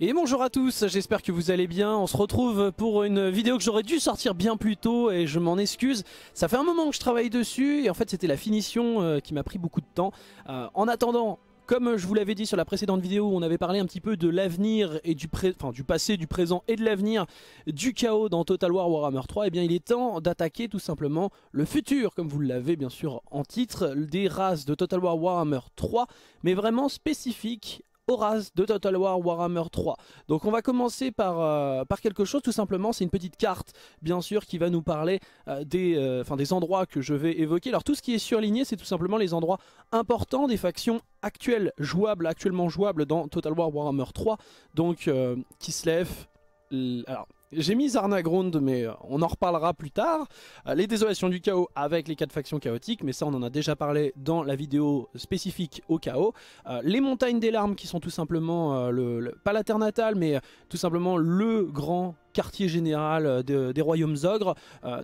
Et bonjour à tous, j'espère que vous allez bien, on se retrouve pour une vidéo que j'aurais dû sortir bien plus tôt et je m'en excuse, ça fait un moment que je travaille dessus et en fait c'était la finition euh, qui m'a pris beaucoup de temps. Euh, en attendant, comme je vous l'avais dit sur la précédente vidéo on avait parlé un petit peu de l'avenir et du, enfin, du passé, du présent et de l'avenir du chaos dans Total War Warhammer 3, et eh bien il est temps d'attaquer tout simplement le futur, comme vous l'avez bien sûr en titre, des races de Total War Warhammer 3, mais vraiment spécifiques Horace de Total War Warhammer 3. Donc on va commencer par, euh, par quelque chose tout simplement, c'est une petite carte bien sûr qui va nous parler euh, des, euh, des endroits que je vais évoquer. Alors tout ce qui est surligné c'est tout simplement les endroits importants des factions actuelles jouables, actuellement jouables dans Total War Warhammer 3, donc qui Alors, j'ai mis Ground, mais euh, on en reparlera plus tard. Euh, les Désolations du Chaos avec les quatre factions chaotiques, mais ça on en a déjà parlé dans la vidéo spécifique au Chaos. Euh, les Montagnes des Larmes qui sont tout simplement, le, pas la terre natale, mais tout simplement le grand quartier général des Royaumes Ogres.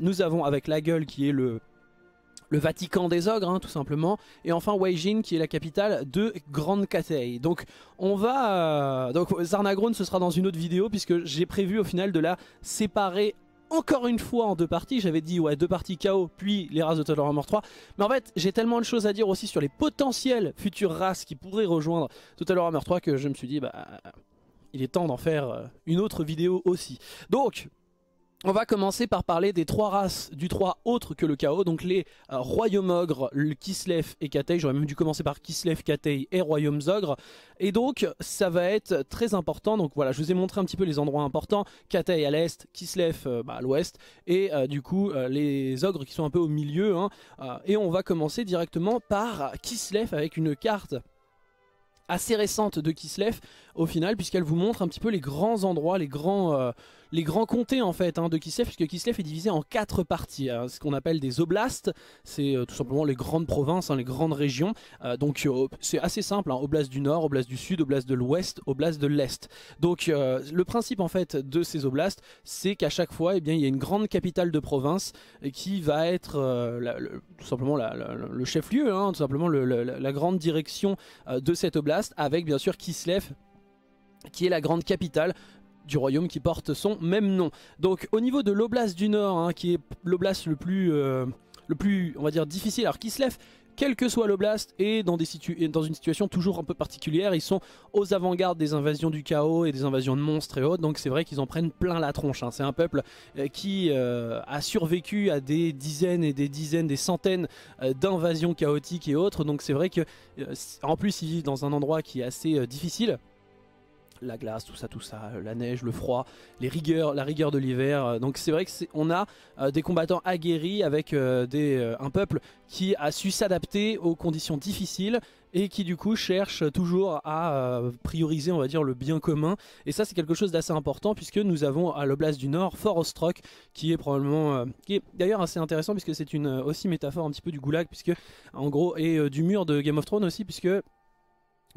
Nous avons avec la gueule qui est le le Vatican des ogres, hein, tout simplement. Et enfin Weijin, qui est la capitale de Grande Cathay. Donc on va... Euh, donc Zarnagron ce sera dans une autre vidéo, puisque j'ai prévu au final de la séparer encore une fois en deux parties, j'avais dit ouais deux parties KO puis les races de Total Warhammer 3, mais en fait j'ai tellement de choses à dire aussi sur les potentielles futures races qui pourraient rejoindre Total Warhammer 3 que je me suis dit bah il est temps d'en faire euh, une autre vidéo aussi. Donc on va commencer par parler des trois races du 3 autres que le chaos, donc les euh, royaumes ogres, le Kislev et Katei, j'aurais même dû commencer par Kislev, Katei et royaumes ogres, et donc ça va être très important, donc voilà je vous ai montré un petit peu les endroits importants, Katei à l'est, Kislev euh, bah, à l'ouest, et euh, du coup les ogres qui sont un peu au milieu, hein. et on va commencer directement par Kislev avec une carte assez récente de Kislev au final, puisqu'elle vous montre un petit peu les grands endroits, les grands les grands comtés en fait hein, de Kislev, puisque Kislev est divisé en quatre parties, hein. ce qu'on appelle des oblasts, c'est euh, tout simplement les grandes provinces, hein, les grandes régions, euh, donc euh, c'est assez simple, oblast du nord, oblast du sud, oblast de l'ouest, oblast de l'est. Donc le principe en fait de ces oblasts, c'est qu'à chaque fois, eh bien, il y a une grande capitale de province qui va être tout simplement le chef-lieu, tout simplement la, grande direction de cet oblast, avec bien sûr Kislev qui est la grande capitale du royaume qui porte son même nom. Donc au niveau de l'oblast du nord, hein, qui est l'oblast le plus, euh, le plus, on va dire, difficile, alors Kislev, quel que soit l'oblast, est dans, des et dans une situation toujours un peu particulière. Ils sont aux avant-gardes des invasions du chaos et des invasions de monstres et autres, donc c'est vrai qu'ils en prennent plein la tronche. Hein. C'est un peuple euh, qui euh, a survécu à des dizaines et des dizaines, des centaines d'invasions chaotiques et autres, donc c'est vrai que, en plus, ils vivent dans un endroit qui est assez difficile la glace, tout ça, tout ça, euh, la neige, le froid, les rigueurs, la rigueur de l'hiver. Euh, donc c'est vrai que on a euh, des combattants aguerris avec un peuple qui a su s'adapter aux conditions difficiles et qui du coup cherche toujours à prioriser, on va dire, le bien commun. Et ça, c'est quelque chose d'assez important puisque nous avons à l'Oblast du Nord Fort Ostrock, qui est probablement, qui est d'ailleurs assez intéressant puisque c'est une aussi métaphore un petit peu du goulag, puisque en gros et du mur de Game of Thrones aussi, puisque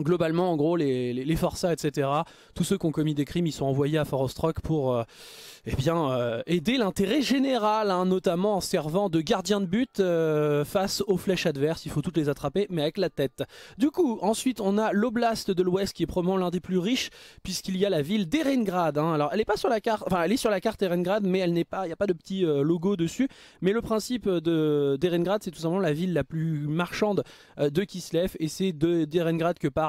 globalement, en gros, les, forçats, etc., tous ceux qui ont commis des crimes, ils sont envoyés à Forostrock pour euh, eh bien, euh, aider l'intérêt général, hein, notamment en servant de gardien de but euh, face aux flèches adverses. Il faut toutes les attraper, mais avec la tête. Du coup, ensuite, on a l'oblast de l'Ouest, qui est probablement l'un des plus riches, puisqu'il y a la ville d'Erengrad. Hein. Alors, elle est pas sur la carte, enfin, elle est sur la carte Erengrad, mais elle n'est pas, il n'y a pas de petit logo dessus. Mais le principe d'Erengrad, c'est tout simplement la ville la plus marchande de Kislev, et c'est d'Erengrad que part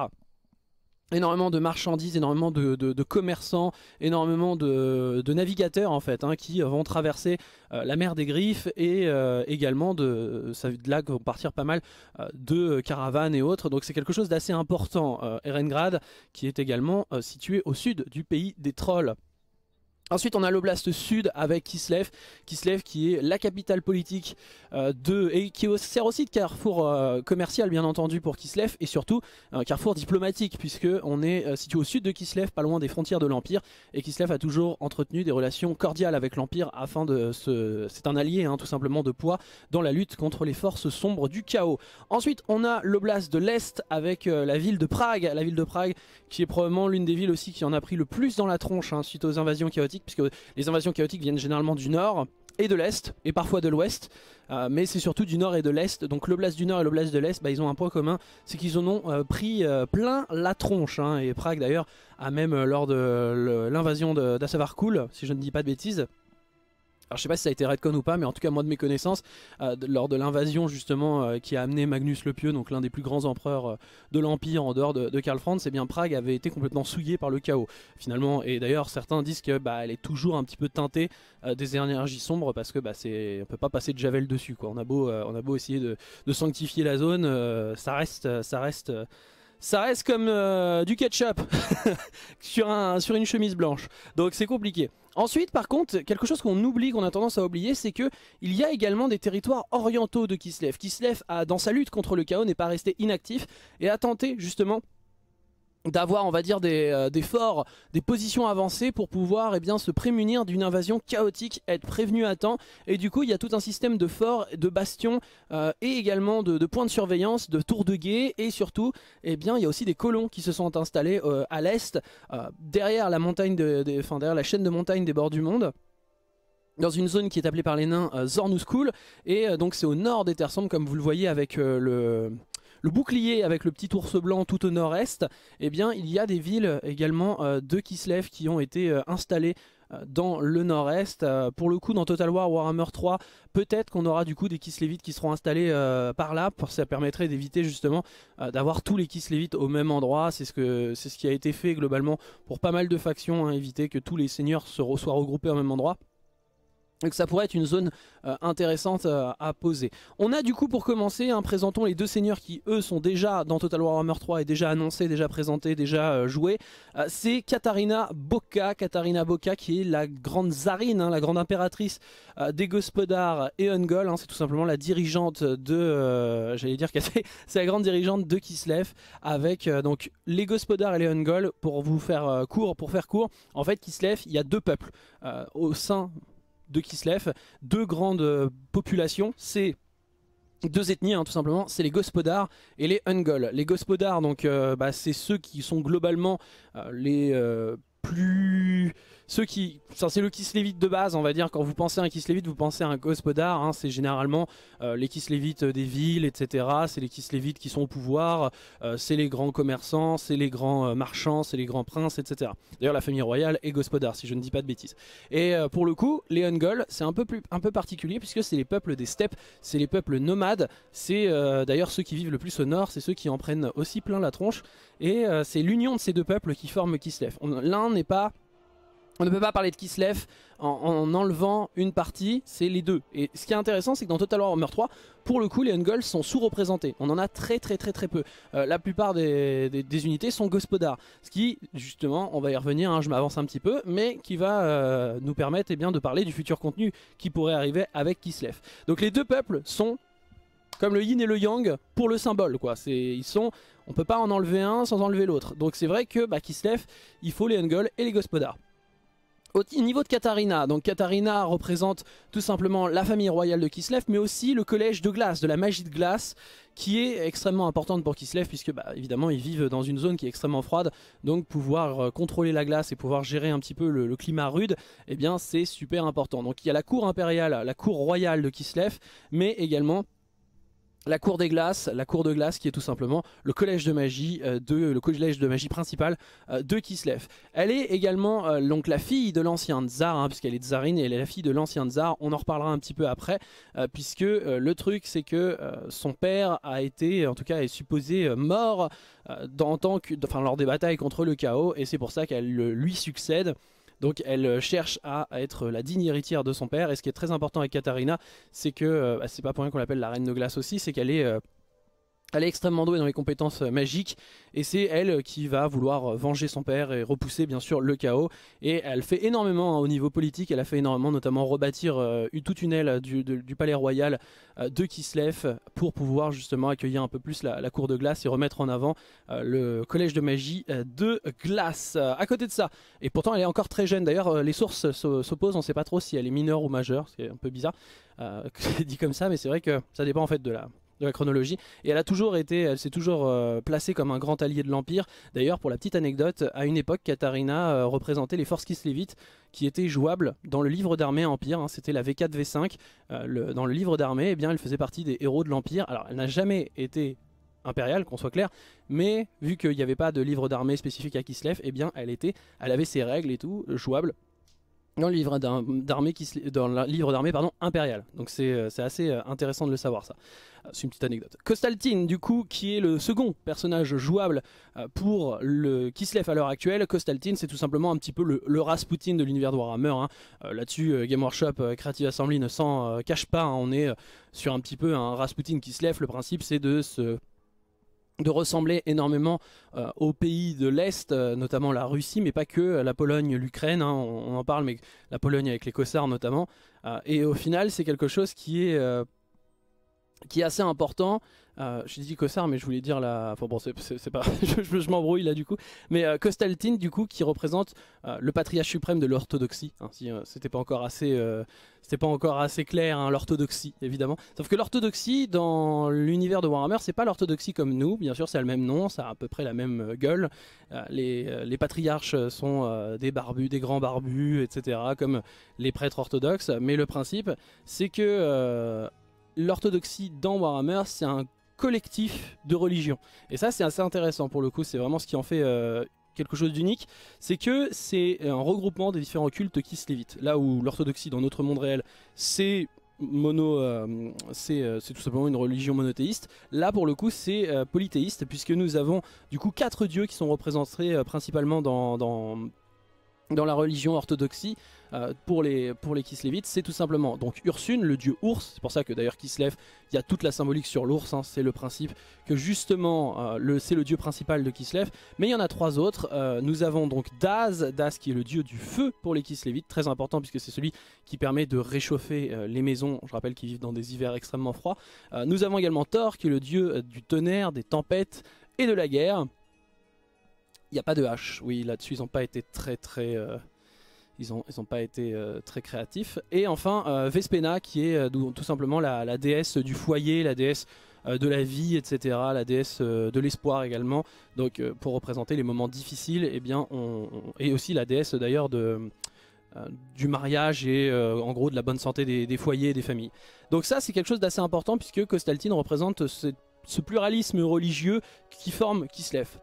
énormément de marchandises, énormément de, commerçants, énormément de, navigateurs en fait, hein, qui vont traverser euh, la mer des Griffes et euh, également de, de là vont partir pas mal euh, de caravanes et autres. Donc c'est quelque chose d'assez important. Erengrad, qui est également situé au sud du pays des trolls. Ensuite on a l'oblast sud avec Kislev, Kislev qui est la capitale politique euh, de et qui sert aussi de carrefour euh, commercial bien entendu pour Kislev et surtout un carrefour diplomatique puisque on est euh, situé au sud de Kislev, pas loin des frontières de l'Empire et Kislev a toujours entretenu des relations cordiales avec l'Empire afin de c'est un allié hein, tout simplement de poids dans la lutte contre les forces sombres du chaos. Ensuite on a l'oblast de l'Est avec la ville de Prague, la ville de Prague qui est probablement l'une des villes aussi qui en a pris le plus dans la tronche hein, suite aux invasions chaotiques puisque les invasions chaotiques viennent généralement du nord et de l'est, et parfois de l'ouest, euh, mais c'est surtout du nord et de l'est. Donc l'oblast du nord et l'oblast de l'est, bah, ils ont un point commun, c'est qu'ils en ont euh, pris euh, plein la tronche. Hein. et Prague d'ailleurs a même lors de l'invasion d'Assavarkul, si je ne dis pas de bêtises, alors je sais pas si ça a été redcon ou pas, mais en tout cas moi de mes connaissances, euh, lors de l'invasion justement euh, qui a amené Magnus le Pieux, donc l'un des plus grands empereurs euh, de l'Empire en dehors de, Karl Franz, eh bien Prague avait été complètement souillée par le chaos finalement. Et d'ailleurs certains disent que bah, elle est toujours un petit peu teintée des énergies sombres parce que bah, c'est, on peut pas passer de javel dessus quoi. On a beau, on a beau essayer de, de sanctifier la zone, ça reste, ça reste ça reste comme euh, du ketchup sur, sur une chemise blanche. Donc c'est compliqué. Ensuite, par contre, quelque chose qu'on oublie, qu'on a tendance à oublier, c'est que il y a également des territoires orientaux de Kislev. Kislev, a, dans sa lutte contre le chaos, n'est pas resté inactif et a tenté justement d'avoir on va dire euh, des, forts, des positions avancées pour pouvoir eh bien, se prémunir d'une invasion chaotique, être prévenu à temps et du coup il y a tout un système de forts, de bastions euh, et également de, points de surveillance, de tours de guet et surtout eh bien, il y a aussi des colons qui se sont installés euh, à l'est derrière la montagne, de, la chaîne de montagnes des bords du monde dans une zone qui est appelée par les nains Zornuskul et donc c'est au nord des terres sombres comme vous le voyez avec le le bouclier avec le petit ours blanc tout au nord-est, eh bien il y a des villes également euh, de Kislev qui ont été euh, installées euh, dans le nord-est. Pour le coup, dans Total War Warhammer 3, peut-être qu'on aura du coup des Kislevites qui seront installés par là. ça permettrait d'éviter justement d'avoir tous les Kislevites au même endroit. C'est ce, ce qui a été fait globalement pour pas mal de factions, hein, éviter que tous les seigneurs se soient regroupés au même endroit. Donc ça pourrait être une zone euh, intéressante euh, à poser. On a du coup pour commencer, hein, présentons les deux seigneurs qui eux sont déjà dans Total Warhammer 3 et déjà annoncés, déjà présentés, déjà euh, joués. C'est Katarina Boca, Katarina Boca qui est la grande zarine, hein, la grande impératrice des Gospodars et Ungol. Hein. c'est tout simplement la dirigeante de, j'allais dire c'est la grande dirigeante de Kislev avec donc les Gospodars et les Ungol pour vous faire court, pour faire court. En fait Kislev, il y a deux peuples au sein de Kislev, deux grandes euh, populations, c'est deux ethnies hein, tout simplement, c'est les gospodars et les ungols. Les gospodars donc euh, bah, c'est ceux qui sont globalement euh, les plus ceux qui, c'est le Kislevite de base, on va dire. Quand vous pensez à un Kislevite, vous pensez à un Gospodar hein. c'est généralement euh, les Kislevites euh, des villes, etc. C'est les Kislevites qui sont au pouvoir. Euh, c'est les grands commerçants, c'est les grands marchands, c'est les grands princes, etc. D'ailleurs, la famille royale est Gospodar si je ne dis pas de bêtises. Et pour le coup, les Ungol, c'est un peu plus, un peu particulier puisque c'est les peuples des steppes, c'est les peuples nomades. C'est d'ailleurs ceux qui vivent le plus au nord, c'est ceux qui en prennent aussi plein la tronche. Et c'est l'union de ces deux peuples qui forme Kislev. L'un n'est pas on ne peut pas parler de Kislev en, enlevant une partie, c'est les deux. Et ce qui est intéressant, c'est que dans Total War Warhammer 3, pour le coup, les Ungols sont sous-représentés. On en a très très très très peu. Euh, la plupart des, unités sont Gospodar, Ce qui, justement, on va y revenir, hein, je m'avance un petit peu, mais qui va euh, nous permettre et eh bien, de parler du futur contenu qui pourrait arriver avec Kislev. Donc les deux peuples sont comme le yin et le yang pour le symbole quoi. C'est ils sont on peut pas en enlever un sans enlever l'autre. Donc c'est vrai que bah Kislev, il faut les Ungols et les Gospodars. Au niveau de Katarina, donc Katarina représente tout simplement la famille royale de Kislev, mais aussi le collège de glace, de la magie de glace, qui est extrêmement importante pour Kislev, puisque bah, évidemment ils vivent dans une zone qui est extrêmement froide, donc pouvoir euh, contrôler la glace et pouvoir gérer un petit peu le, climat rude, et eh bien c'est super important. Donc il y a la cour impériale, la cour royale de Kislev, mais également la cour des glaces, la cour de glace qui est tout simplement le collège de magie euh, de le collège de magie principal euh, de Kislev. Elle est également euh, donc la fille de l'ancien tsar hein, puisqu'elle est tsarine et elle est la fille de l'ancien tsar. On en reparlera un petit peu après puisque le truc c'est que son père a été en tout cas est supposé mort dans, tant enfin lors des batailles contre le chaos et c'est pour ça qu'elle lui succède. Donc elle euh, cherche à être la digne héritière de son père. Et ce qui est très important avec Katharina, c'est que, euh, bah, c'est pas pour rien qu'on l'appelle la reine de glace aussi, c'est qu'elle est... Euh, elle est extrêmement douée dans les compétences euh, magiques et c'est elle euh, qui va vouloir euh, venger son père et repousser bien sûr le chaos. Et elle fait énormément hein, au niveau politique, elle a fait énormément notamment rebâtir toute une aile du, palais royal de Kislev pour pouvoir justement accueillir un peu plus la, cour de glace et remettre en avant le collège de magie de glace. À côté de ça, et pourtant elle est encore très jeune d'ailleurs, les sources s'opposent, on ne sait pas trop si elle est mineure ou majeure, c'est un peu bizarre c'est dit comme ça, mais c'est vrai que ça dépend en fait de la de la chronologie. Et elle a toujours été, elle s'est toujours euh, placée comme un grand allié de l'Empire. D'ailleurs, pour la petite anecdote, à une époque, Katharina euh, représentait les forces kislevites qui étaient jouables dans le livre d'armée Empire. Hein. C'était la V4, V5. Euh, dans le livre d'armée, eh bien, elle faisait partie des héros de l'Empire. Alors, elle n'a jamais été impériale, qu'on soit clair, mais vu qu'il n'y avait pas de livre d'armée spécifique à Kislev, eh bien, elle était, elle avait ses règles et tout, jouable dans le livre d'armée, qui dans le livre d'armée, pardon, impérial. Donc c'est euh, assez euh, intéressant de le savoir ça. Euh, c'est une petite anecdote. Costaltine, du coup, qui est le second personnage jouable pour le Kislev à l'heure actuelle. Costaltine, c'est tout simplement un petit peu le, le Rasputin de l'univers de Warhammer. Hein. Là-dessus, Game Workshop Creative Assembly ne s'en cache pas. Hein. On est sur un petit peu un Rasputin Kislev. Le principe, c'est de se de ressembler énormément euh, aux pays de l'Est, euh, notamment la Russie, mais pas que, euh, la Pologne, l'Ukraine, hein, on, en parle, mais la Pologne avec les Cossards notamment. et au final, c'est quelque chose qui est qui est assez important. Euh, je dis Cossard, mais je voulais dire la. Enfin bon, c'est pas. je, m'embrouille là du coup. Mais euh, Costaltin, du coup, qui représente euh, le patriarche suprême de l'orthodoxie. Hein, si euh, c'était pas encore assez, c'était pas encore assez clair hein, l'orthodoxie, évidemment. Sauf que l'orthodoxie dans l'univers de Warhammer, c'est pas l'orthodoxie comme nous. Bien sûr, c'est le même nom, ça a à peu près la même gueule. les, les patriarches sont des barbus, des grands barbus, etc. Comme les prêtres orthodoxes. Mais le principe, c'est que l'orthodoxie dans Warhammer, c'est un collectif de religions. Et ça, c'est assez intéressant pour le coup. C'est vraiment ce qui en fait euh, quelque chose d'unique. C'est que c'est un regroupement des différents cultes qui se lévitent. Là où l'orthodoxie dans notre monde réel, c'est mono, euh, euh, c'est tout simplement une religion monothéiste. Là, pour le coup, c'est polythéiste puisque nous avons du coup quatre dieux qui sont représentés principalement dans, dans dans la religion orthodoxie, euh, pour, les, pour les Kislevites, c'est tout simplement donc Ursune, le dieu ours. C'est pour ça que d'ailleurs Kislev, il y a toute la symbolique sur l'ours. Hein. c'est le principe que justement, euh, le, c'est le dieu principal de Kislev. Mais il y en a trois autres. Euh, nous avons donc Daz, Daz qui est le dieu du feu pour les Kislevites, très important puisque c'est celui qui permet de réchauffer les maisons. Je rappelle qu'ils vivent dans des hivers extrêmement froids. nous avons également Thor qui est le dieu du tonnerre, des tempêtes et de la guerre. Il n'y a pas de hache oui, là-dessus ils n'ont pas été très très ils n'ont pas été euh, très créatifs. Et enfin, euh, Vespéna qui est euh, tout simplement la, déesse du foyer, la déesse de la vie, etc., la déesse de l'espoir également. Donc, pour représenter les moments difficiles, et eh bien, on, aussi la déesse d'ailleurs de du mariage et en gros de la bonne santé des, foyers et des familles. Donc ça c'est quelque chose d'assez important puisque Costaltine représente ce, ce pluralisme religieux qui forme, qui se lève.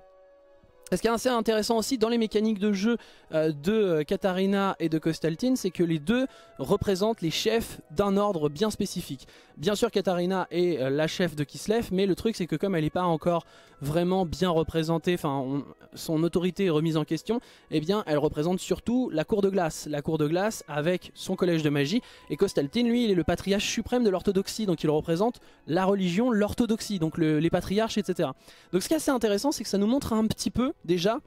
Ce qui est assez intéressant aussi dans les mécaniques de jeu euh, de euh, Katarina et de Costaltine, c'est que les deux représentent les chefs d'un ordre bien spécifique. Bien sûr, Katarina est euh, la chef de Kislev, mais le truc c'est que comme elle n'est pas encore vraiment bien représentée, enfin son autorité est remise en question, eh bien elle représente surtout la cour de glace. La cour de glace avec son collège de magie, et costaltine lui, il est le patriarche suprême de l'orthodoxie, donc il représente la religion, l'orthodoxie, donc les patriarches, etc. Donc ce qui est assez intéressant, c'est que ça nous montre un petit peu déjà.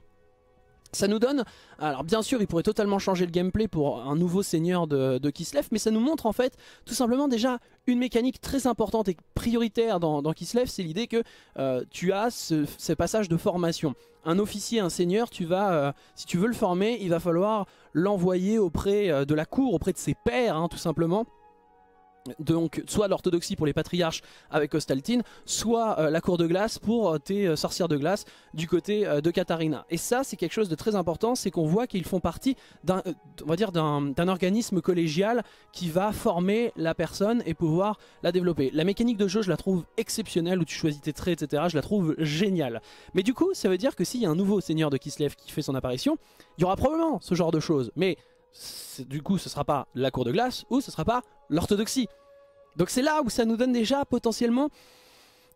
Ça nous donne, alors bien sûr il pourrait totalement changer le gameplay pour un nouveau seigneur de, Kislev, mais ça nous montre en fait tout simplement déjà une mécanique très importante et prioritaire dans, Kislev, c'est l'idée que euh, tu as ce, ces passages de formation. Un officier, un seigneur, tu vas, euh, si tu veux le former, il va falloir l'envoyer auprès euh, de la cour, auprès de ses pairs hein, tout simplement donc soit l'orthodoxie pour les patriarches avec Ostaltine, soit euh, la cour de glace pour euh, tes euh, sorcières de glace du côté de Katarina. Et ça, c'est quelque chose de très important, c'est qu'on voit qu'ils font partie d'un, dire d'un organisme collégial qui va former la personne et pouvoir la développer. La mécanique de jeu, je la trouve exceptionnelle, où tu choisis tes traits, etc. Je la trouve géniale. Mais du coup, ça veut dire que s'il y a un nouveau seigneur de Kislev qui fait son apparition, il y aura probablement ce genre de choses. Mais du coup, ce sera pas la cour de glace ou ce sera pas l'orthodoxie. Donc c'est là où ça nous donne déjà potentiellement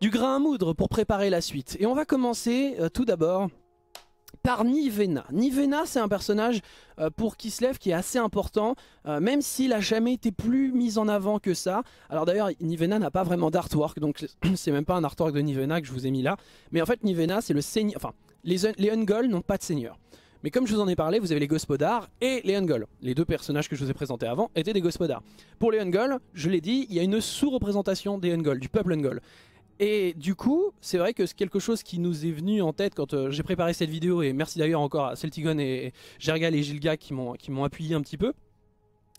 du grain à moudre pour préparer la suite. Et on va commencer euh, tout d'abord par Nivena. Nivena, c'est un personnage euh, pour Kislev qui est assez important, euh, même s'il a jamais été plus mis en avant que ça. Alors d'ailleurs, Nivena n'a pas vraiment d'artwork, donc c'est même pas un artwork de Nivena que je vous ai mis là. Mais en fait, Nivena, c'est le seigneur... Enfin, les, Ungol n'ont pas de seigneur. Mais comme je vous en ai parlé, vous avez les Gospodars et les Ungol. Les deux personnages que je vous ai présentés avant étaient des Gospodars. Pour les Ungol, je l'ai dit, il y a une sous-représentation des Ungol, du peuple Ungol. Et du coup, c'est vrai que c'est quelque chose qui nous est venu en tête quand euh, j'ai préparé cette vidéo, et merci d'ailleurs encore à Celtigon et, et Jergal et Gilga qui m'ont appuyé un petit peu.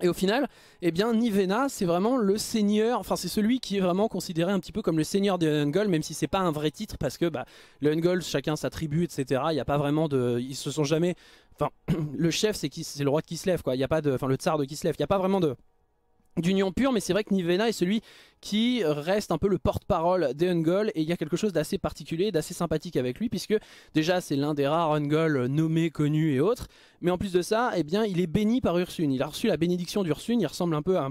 Et au final, eh bien, Nivena, c'est vraiment le seigneur, enfin c'est celui qui est vraiment considéré un petit peu comme le seigneur des Ungol même si c'est pas un vrai titre, parce que bah, le chacun sa tribu, etc. Il n'y a pas vraiment de... Ils se sont jamais... Enfin, le chef, c'est le roi de Kislev, quoi. Il n'y a pas de... Enfin, le tsar de Kislev. Il n'y a pas vraiment de d'union pure, mais c'est vrai que Nivena est celui qui reste un peu le porte-parole des Ungol et il y a quelque chose d'assez particulier, d'assez sympathique avec lui puisque déjà c'est l'un des rares Ungol nommés, connus et autres, mais en plus de ça, eh bien, il est béni par Ursune, il a reçu la bénédiction d'Ursune, il ressemble un peu à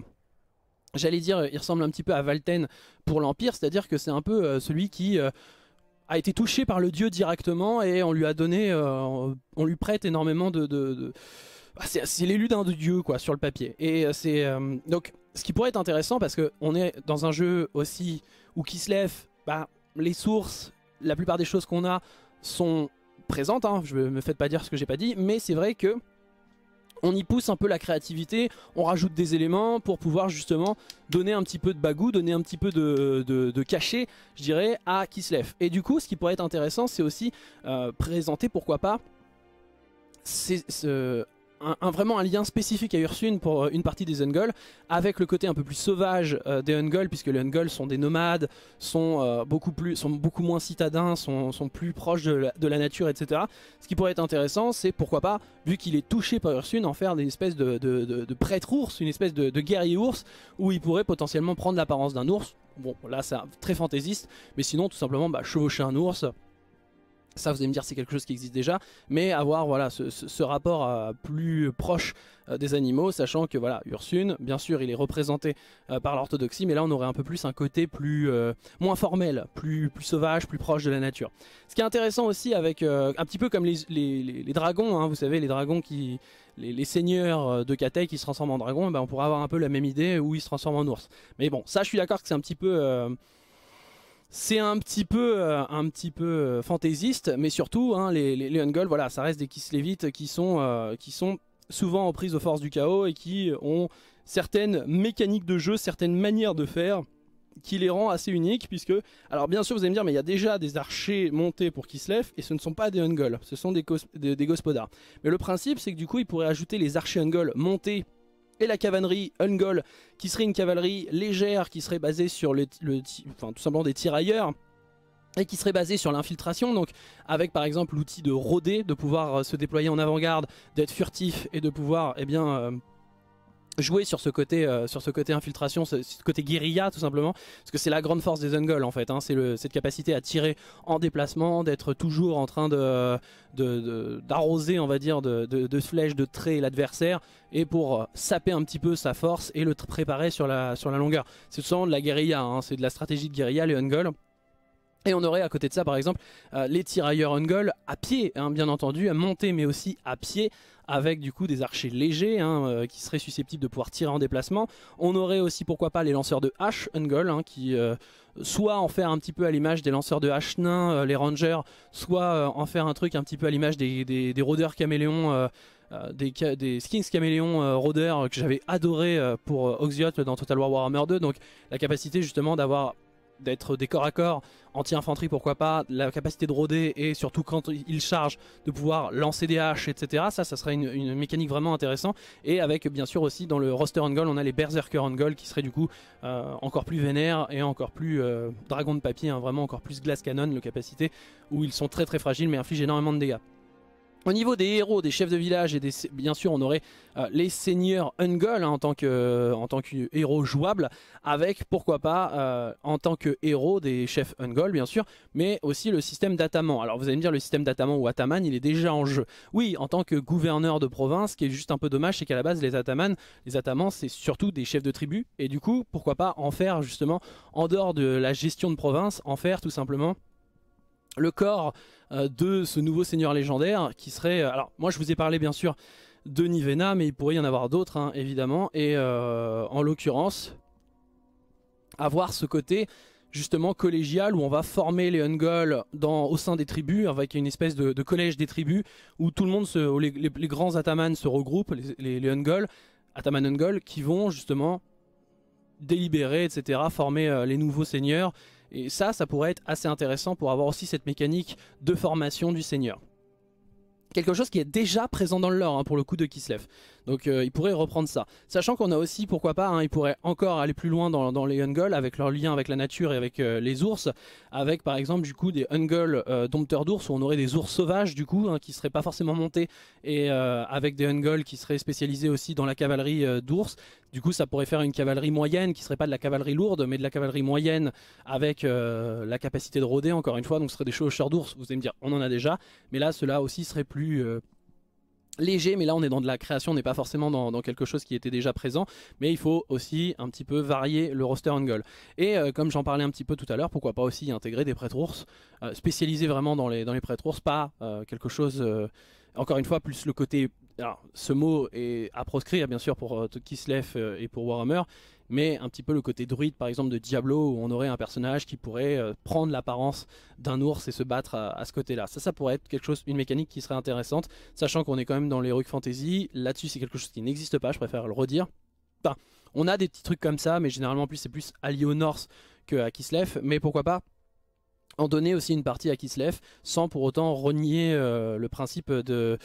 j'allais dire il ressemble un petit peu à Valten pour l'Empire, c'est-à-dire que c'est un peu euh, celui qui euh, a été touché par le dieu directement et on lui a donné euh, on lui prête énormément de, de ah, c'est l'élu d'un dieu quoi sur le papier. Et euh, c'est euh, donc ce qui pourrait être intéressant parce que on est dans un jeu aussi où Kislev, bah les sources, la plupart des choses qu'on a sont présentes. Hein, je me fais pas dire ce que j'ai pas dit, mais c'est vrai que on y pousse un peu la créativité, on rajoute des éléments pour pouvoir justement donner un petit peu de bagou, donner un petit peu de, cachet, je dirais, à Kislev. Et du coup, ce qui pourrait être intéressant, c'est aussi euh, présenter, pourquoi pas, ce, un, vraiment un lien spécifique à Ursune pour euh, une partie des Ungols, avec le côté un peu plus sauvage euh, des Ungols, puisque les Ungols sont des nomades, sont, euh, beaucoup, plus, sont beaucoup moins citadins, sont, plus proches de la, nature, etc. Ce qui pourrait être intéressant, c'est pourquoi pas, vu qu'il est touché par Ursune, en faire des espèces de, prêtre-ours, une espèce de, guerrier ours, où il pourrait potentiellement prendre l'apparence d'un ours. Bon, là, c'est très fantaisiste, mais sinon, tout simplement, bah, chevaucher un ours, ça, vous allez me dire, c'est quelque chose qui existe déjà, mais avoir voilà ce, rapport euh, plus proche euh, des animaux, sachant que voilà Ursune, bien sûr, il est représenté euh, par l'orthodoxie, mais là, on aurait un peu plus un côté plus moins formel, plus plus sauvage, plus proche de la nature. Ce qui est intéressant aussi avec un petit peu comme les, dragons, hein, vous savez, les dragons qui les, seigneurs de Katei qui se transforment en dragons, eh ben, on pourrait avoir un peu la même idée où ils se transforment en ours. Mais bon, ça, je suis d'accord que c'est un petit peu c'est un petit peu, euh, un petit peu euh, fantaisiste, mais surtout, hein, les, les, voilà, ça reste des Kislevites qui sont, euh, qui sont souvent en prise aux forces du chaos et qui ont certaines mécaniques de jeu, certaines manières de faire qui les rend assez uniques puisque alors bien sûr vous allez me dire mais il y a déjà des archers montés pour Kislev et ce ne sont pas des Ungol, ce sont des, Gospodars. Mais le principe c'est que du coup ils pourraient ajouter les archers Ungol montés et la cavalerie Ungol, qui serait une cavalerie légère, qui serait basée sur le, enfin, tout simplement des tirailleurs, et qui serait basée sur l'infiltration, donc avec par exemple l'outil de rôder, de pouvoir euh, se déployer en avant-garde, d'être furtif et de pouvoir eh bien, euh, jouer sur ce côté euh, sur ce côté infiltration ce, côté guérilla tout simplement parce que c'est la grande force des ungols en fait hein. c'est cette capacité à tirer en déplacement d'être toujours en train de d'arroser on va dire de, flèches de traits l'adversaire et pour euh, saper un petit peu sa force et le préparer sur la sur la longueur c'est souvent de la guérilla hein. c'est de la stratégie de guérilla les ungols et on aurait à côté de ça par exemple euh, les tirailleurs on à pied, hein, bien entendu, à monter mais aussi à pied avec du coup des archers légers hein, euh, qui seraient susceptibles de pouvoir tirer en déplacement. On aurait aussi pourquoi pas les lanceurs de hache on hein, qui euh, soit en faire un petit peu à l'image des lanceurs de hache nains, les rangers, soit en faire un truc un petit peu à l'image des, rôdeurs caméléons. Des, skins caméléons rodeurs, que j'avais adoré pour Oxiot dans Total War Warhammer 2 donc la capacité justement d'avoir d'être des corps à corps, anti-infanterie pourquoi pas, la capacité de rôder et surtout quand ils charge de pouvoir lancer des haches, etc. Ça, ça serait une, mécanique vraiment intéressante. Et avec bien sûr aussi dans le roster on goal, on a les berserker on goal qui seraient du coup euh, encore plus vénères et encore plus dragons euh, dragon de papier, hein, vraiment encore plus glace cannon, le capacité où ils sont très très fragiles mais infligent énormément de dégâts. Au niveau des héros, des chefs de village et des, bien sûr on aurait euh, les seigneurs Ungol hein, en tant que euh, en tant héros jouable avec pourquoi pas euh, en tant que héros des chefs Ungol bien sûr mais aussi le système d'Ataman. Alors vous allez me dire le système d'Ataman ou Ataman il est déjà en jeu. Oui en tant que gouverneur de province ce qui est juste un peu dommage c'est qu'à la base les Atamans les Atamans c'est surtout des chefs de tribu et du coup pourquoi pas en faire justement en dehors de la gestion de province en faire tout simplement le corps euh, de ce nouveau seigneur légendaire qui serait... Euh, alors moi je vous ai parlé bien sûr de Nivena, mais il pourrait y en avoir d'autres hein, évidemment. Et euh, en l'occurrence, avoir ce côté justement collégial où on va former les Ungol dans, au sein des tribus avec une espèce de, collège des tribus où tout le monde, les, grands Ataman se regroupent, les, les, Ungol, ataman Ungol, qui vont justement délibérer, etc., former les nouveaux seigneurs et ça, ça pourrait être assez intéressant pour avoir aussi cette mécanique de formation du seigneur. Quelque chose qui est déjà présent dans le lore, hein, pour le coup de Kislev. Donc euh, ils pourraient reprendre ça. Sachant qu'on a aussi, pourquoi pas, hein, ils pourraient encore aller plus loin dans, les Ungol avec leur lien avec la nature et avec euh, les ours, avec par exemple du coup des Ungol euh, dompteurs d'ours où on aurait des ours sauvages du coup hein, qui seraient pas forcément montés et avec des Ungol qui seraient spécialisés aussi dans la cavalerie d'ours. Du coup, ça pourrait faire une cavalerie moyenne qui serait pas de la cavalerie lourde, mais de la cavalerie moyenne avec la capacité de rôder encore une fois. Donc ce serait des chevaucheurs d'ours. Vous allez me dire, on en a déjà, mais là, cela aussi serait plus léger, mais là on est dans de la création, on n'est pas forcément dans, quelque chose qui était déjà présent, mais il faut aussi un petit peu varier le roster angle. Et euh, comme j'en parlais un petit peu tout à l'heure, pourquoi pas aussi intégrer des prêtres ours, spécialiser euh, spécialisés vraiment dans les, dans les prêtres ours, pas euh, quelque chose, encore une fois, plus le côté... Alors, ce mot est à proscrire, bien sûr, pour Kislev et pour Warhammer, mais un petit peu le côté druide par exemple de Diablo où on aurait un personnage qui pourrait euh, prendre l'apparence d'un ours et se battre à, ce côté-là. Ça, ça pourrait être quelque chose, une mécanique qui serait intéressante, sachant qu'on est quand même dans l'heroic fantasy. Là-dessus, c'est quelque chose qui n'existe pas, je préfère le redire. on a des petits trucs comme ça, mais généralement plus c'est plus allié au Norse que à Kislev, mais pourquoi pas en donner aussi une partie à Kislev sans pour autant renier euh, le principe de,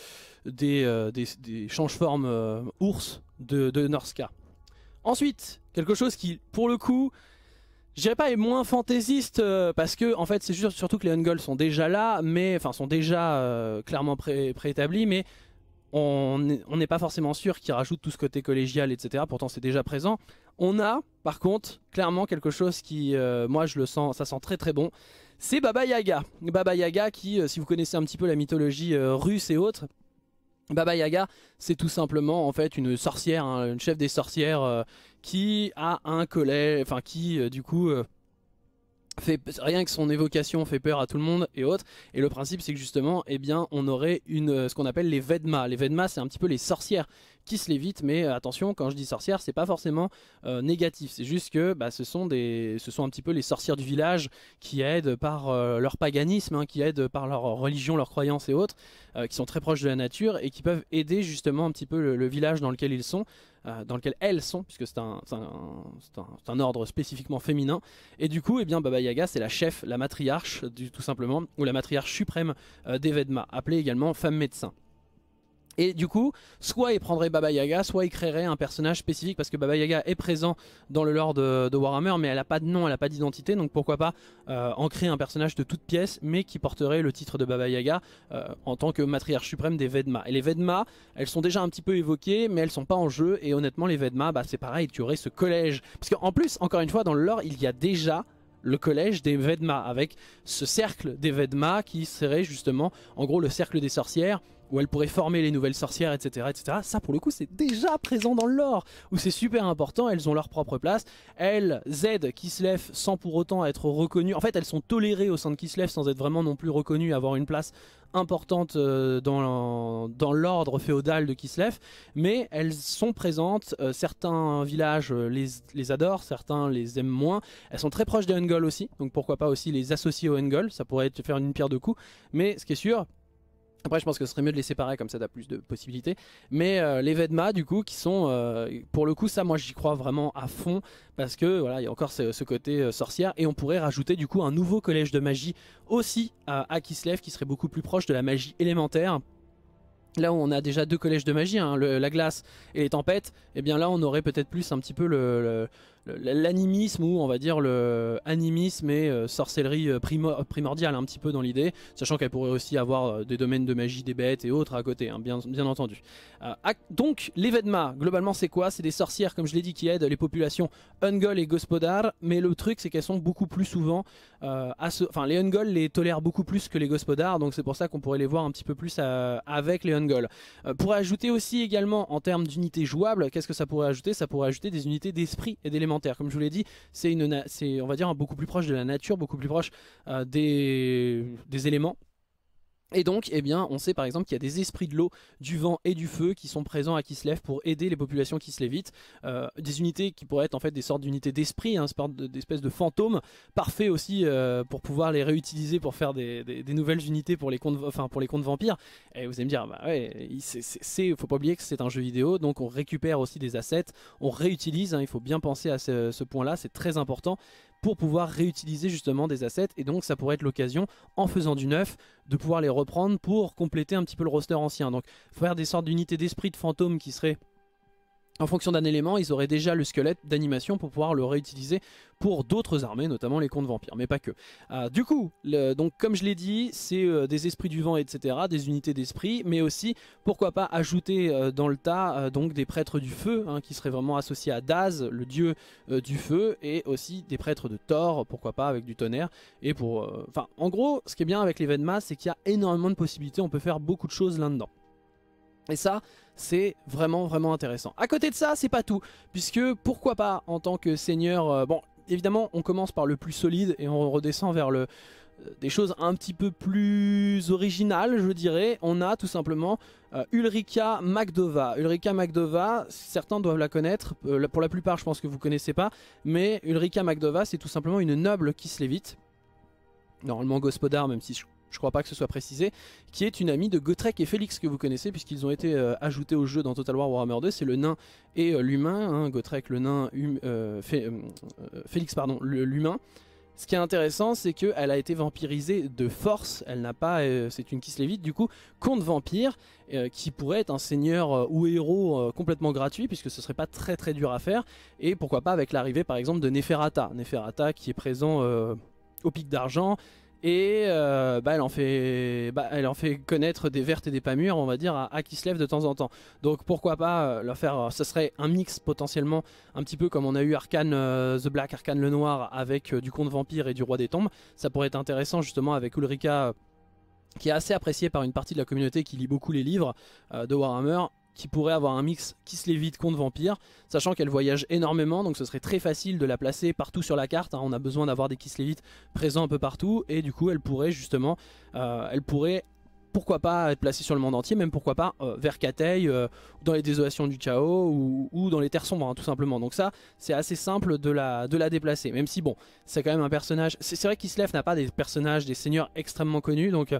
des, euh, des, change-formes ours de, de Norska. Ensuite, quelque chose qui, pour le coup, je dirais pas est moins fantaisiste euh, parce que en fait c'est juste surtout que les Ungols sont déjà là, mais enfin sont déjà euh, clairement préétablis, mais on n'est pas forcément sûr qu'ils rajoutent tout ce côté collégial, etc. Pourtant c'est déjà présent. On a par contre clairement quelque chose qui, euh, moi je le sens, ça sent très très bon. C'est Baba Yaga. Baba Yaga qui, si vous connaissez un petit peu la mythologie russe et autres, Baba Yaga, c'est tout simplement en fait une sorcière, hein, une chef des sorcières euh, qui a un collet, enfin qui euh, du coup euh, rien que son évocation fait peur à tout le monde et autres. Et le principe, c'est que justement, eh bien, on aurait une, euh, ce qu'on appelle les Vedmas. Les Vedmas, c'est un petit peu les sorcières qui se lévitent, mais euh, attention, quand je dis sorcières, c'est pas forcément euh, négatif. C'est juste que bah, ce, sont des, ce sont un petit peu les sorcières du village qui aident par leur paganisme, hein, qui aident par leur religion, leurs croyances et autres, qui sont très proches de la nature et qui peuvent aider justement un petit peu le village dans lequel ils sont euh, dans lequel elles sont, puisque c'est un, ordre spécifiquement féminin. Et du coup, eh bien, Baba Yaga, c'est la chef, la matriarche, du, tout simplement, ou la matriarche suprême euh, des Vedma, appelée également femme médecin. Et du coup, soit il prendrait Baba Yaga, soit il créerait un personnage spécifique parce que Baba Yaga est présent dans le lore de, Warhammer, mais elle n'a pas de nom, elle n'a pas d'identité. Donc pourquoi pas euh, en créer un personnage de toute pièce, mais qui porterait le titre de Baba Yaga euh, en tant que matriarche suprême des Vedma. Et les Vedma, elles sont déjà un petit peu évoquées, mais elles sont pas en jeu. Et honnêtement, les Vedma, bah, c'est pareil, tu aurais ce collège. Parce qu'en plus, encore une fois, dans le lore, il y a déjà le collège des Vedma, avec ce cercle des Vedma qui serait justement, en gros, le cercle des sorcières où elle pourrait former les nouvelles sorcières, etc., etc. Ça, pour le coup, c'est déjà présent dans l'or, où c'est super important, elles ont leur propre place. Elles aident Kislev sans pour autant être reconnues. En fait, elles sont tolérées au sein de Kislev sans être vraiment non plus reconnues, avoir une place importante euh, dans l'ordre féodal de Kislev, mais elles sont présentes, euh, certains villages euh, les, adorent, certains les aiment moins, elles sont très proches des Ungol aussi, donc pourquoi pas aussi les associer aux Ungol, ça pourrait te faire une pierre de coups, mais ce qui est sûr, après, je pense que ce serait mieux de les séparer, comme ça t'as plus de possibilités. Mais euh, les Vedma, du coup, qui sont, euh, pour le coup, ça, moi, j'y crois vraiment à fond, parce que voilà, il y a encore ce, côté euh, sorcière, et on pourrait rajouter du coup un nouveau collège de magie aussi à, Kislev, qui serait beaucoup plus proche de la magie élémentaire. Là où on a déjà deux collèges de magie, hein, la glace et les tempêtes, et eh bien là on aurait peut-être plus un petit peu le l'animisme ou on va dire le animisme et euh, sorcellerie euh, primordiale un petit peu dans l'idée, sachant qu'elle pourrait aussi avoir euh, des domaines de magie des bêtes et autres à côté, hein, bien, bien, entendu. donc les Vedma, globalement c'est quoi C'est des sorcières comme je l'ai dit qui aident les populations Ungol et Gospodar, mais le truc c'est qu'elles sont beaucoup plus souvent, enfin les Ungol les tolèrent beaucoup plus que les Gospodar, donc c'est pour ça qu'on pourrait les voir un petit peu plus avec les Ungol. pour ajouter aussi également en termes d'unités jouables, qu'est-ce que ça pourrait ajouter Ça pourrait ajouter des unités d'esprit et d'éléments comme je vous l'ai dit, c'est on va dire beaucoup plus proche de la nature, beaucoup plus proche euh, des, des éléments et donc, eh bien, on sait par exemple qu'il y a des esprits de l'eau, du vent et du feu qui sont présents à Kislev pour aider les populations qui se lévitent. Euh, des unités qui pourraient être en fait des sortes d'unités d'esprit, hein, d'espèces de fantômes, parfaits aussi euh, pour pouvoir les réutiliser pour faire des, nouvelles unités pour les contes pour les vampires. Et vous allez me dire, bah il ouais, c'est, faut pas oublier que c'est un jeu vidéo, donc on récupère aussi des assets, on réutilise. Hein, il faut bien penser à ce point-là, c'est très important pour pouvoir réutiliser justement des assets et donc ça pourrait être l'occasion en faisant du neuf de pouvoir les reprendre pour compléter un petit peu le roster ancien donc faire des sortes d'unités d'esprit de fantômes qui seraient en fonction d'un élément, ils auraient déjà le squelette d'animation pour pouvoir le réutiliser pour d'autres armées, notamment les contes vampires, mais pas que. Ah, du coup, donc comme je l'ai dit, c'est euh, des esprits du vent, etc., des unités d'esprit, mais aussi, pourquoi pas, ajouter euh, dans le tas euh, donc des prêtres du feu, hein, qui seraient vraiment associés à Daz, le dieu du feu, et aussi des prêtres de Thor, pourquoi pas, avec du tonnerre, et pour... Enfin, en gros, ce qui est bien avec l'événement, c'est qu'il y a énormément de possibilités, on peut faire beaucoup de choses là-dedans. Et ça, c'est vraiment, vraiment intéressant. À côté de ça, c'est pas tout, puisque pourquoi pas, en tant que seigneur... Euh, bon, évidemment, on commence par le plus solide et on redescend vers le, euh, des choses un petit peu plus originales, je dirais. On a tout simplement euh, Ulrika Magdova. Ulrika Magdova, certains doivent la connaître, pour la plupart, je pense que vous connaissez pas, mais Ulrika Magdova, c'est tout simplement une noble qui se lévite. Normalement, Gospodar, même si je je crois pas que ce soit précisé, qui est une amie de Gotrek et Félix que vous connaissez puisqu'ils ont été euh, ajoutés au jeu dans Total War Warhammer 2, c'est le nain et euh, l'humain, hein, Gotrek le nain, hum, euh, Félix pardon, l'humain. Ce qui est intéressant, c'est qu'elle a été vampirisée de force, elle n'a pas, c'est une Kislevite du coup, contre vampire, qui pourrait être un seigneur ou héros complètement gratuit, puisque ce serait pas très très dur à faire, et pourquoi pas avec l'arrivée par exemple de Neferata, Neferata qui est présent au pic d'argent, et euh, bah, bah, elle, en fait, connaître des vertes et des pas mûres, on va dire, à, qui se lève de temps en temps. Donc pourquoi pas euh, leur faire. Euh, ce serait un mix potentiellement, un petit peu comme on a eu Arcane The Black, Arcane le Noir, avec du conte vampire et du roi des tombes. Ça pourrait être intéressant justement avec Ulrika qui est assez appréciée par une partie de la communauté qui lit beaucoup les livres de Warhammer qui pourrait avoir un mix Kiss contre Vampire, sachant qu'elle voyage énormément, donc ce serait très facile de la placer partout sur la carte. Hein. On a besoin d'avoir des Kiss présents un peu partout, et du coup, elle pourrait justement, euh, elle pourrait pourquoi pas être placé sur le monde entier, même pourquoi pas euh, vers Katei, euh, dans les désolations du Chao ou, dans les terres sombres, hein, tout simplement. Donc ça, c'est assez simple de la, de la déplacer, même si bon, c'est quand même un personnage... C'est vrai qu'Islef n'a pas des personnages, des seigneurs extrêmement connus, donc euh,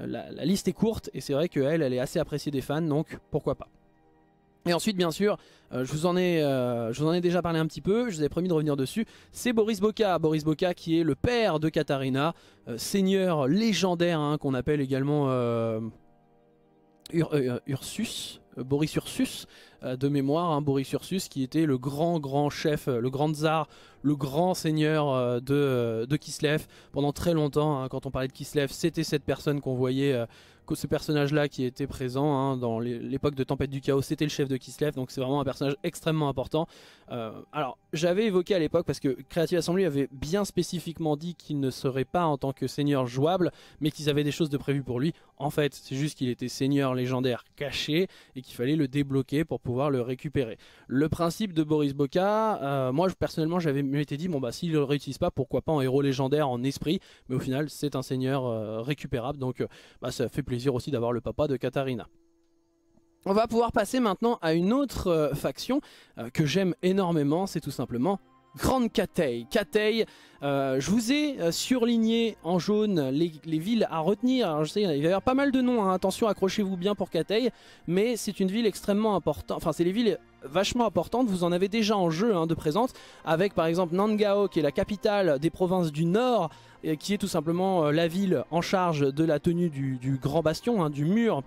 la, la, liste est courte, et c'est vrai qu'elle, elle est assez appréciée des fans, donc pourquoi pas. Et ensuite, bien sûr, euh, je, vous en ai, euh, je vous en ai déjà parlé un petit peu, je vous ai promis de revenir dessus, c'est Boris Boka. Boris Boka qui est le père de Katarina, euh, seigneur légendaire hein, qu'on appelle également Ursus, Boris Ursus de mémoire, hein, Boris Ursus qui était le grand grand chef, le grand tsar, le grand seigneur de, de Kislev pendant très longtemps. Hein. quand on parlait de Kislev, c'était cette personne qu'on voyait ce personnage-là qui était présent hein, dans l'époque de Tempête du Chaos, c'était le chef de Kislev, donc c'est vraiment un personnage extrêmement important. Euh, alors, j'avais évoqué à l'époque, parce que Creative Assembly avait bien spécifiquement dit qu'il ne serait pas en tant que seigneur jouable, mais qu'ils avaient des choses de prévues pour lui. En fait, c'est juste qu'il était seigneur légendaire caché et qu'il fallait le débloquer pour pouvoir le récupérer. Le principe de Boris Boka, euh, moi, moi personnellement, j'avais été dit, bon bah s'il ne le réutilise pas, pourquoi pas en héros légendaire, en esprit, mais au final, c'est un seigneur euh, récupérable, donc bah, ça fait plaisir aussi d'avoir le papa de Katarina. On va pouvoir passer maintenant à une autre euh, faction euh, que j'aime énormément, c'est tout simplement Grande Katei. Katei, euh, je vous ai surligné en jaune les, villes à retenir. je sais, il va y avoir pas mal de noms, hein. attention, accrochez-vous bien pour Katei. mais c'est une ville extrêmement importante, enfin c'est les villes vachement importantes, vous en avez déjà en jeu hein, de présente, avec par exemple Nangao qui est la capitale des provinces du Nord, et qui est tout simplement la ville en charge de la tenue du, Grand Bastion, hein, du mur,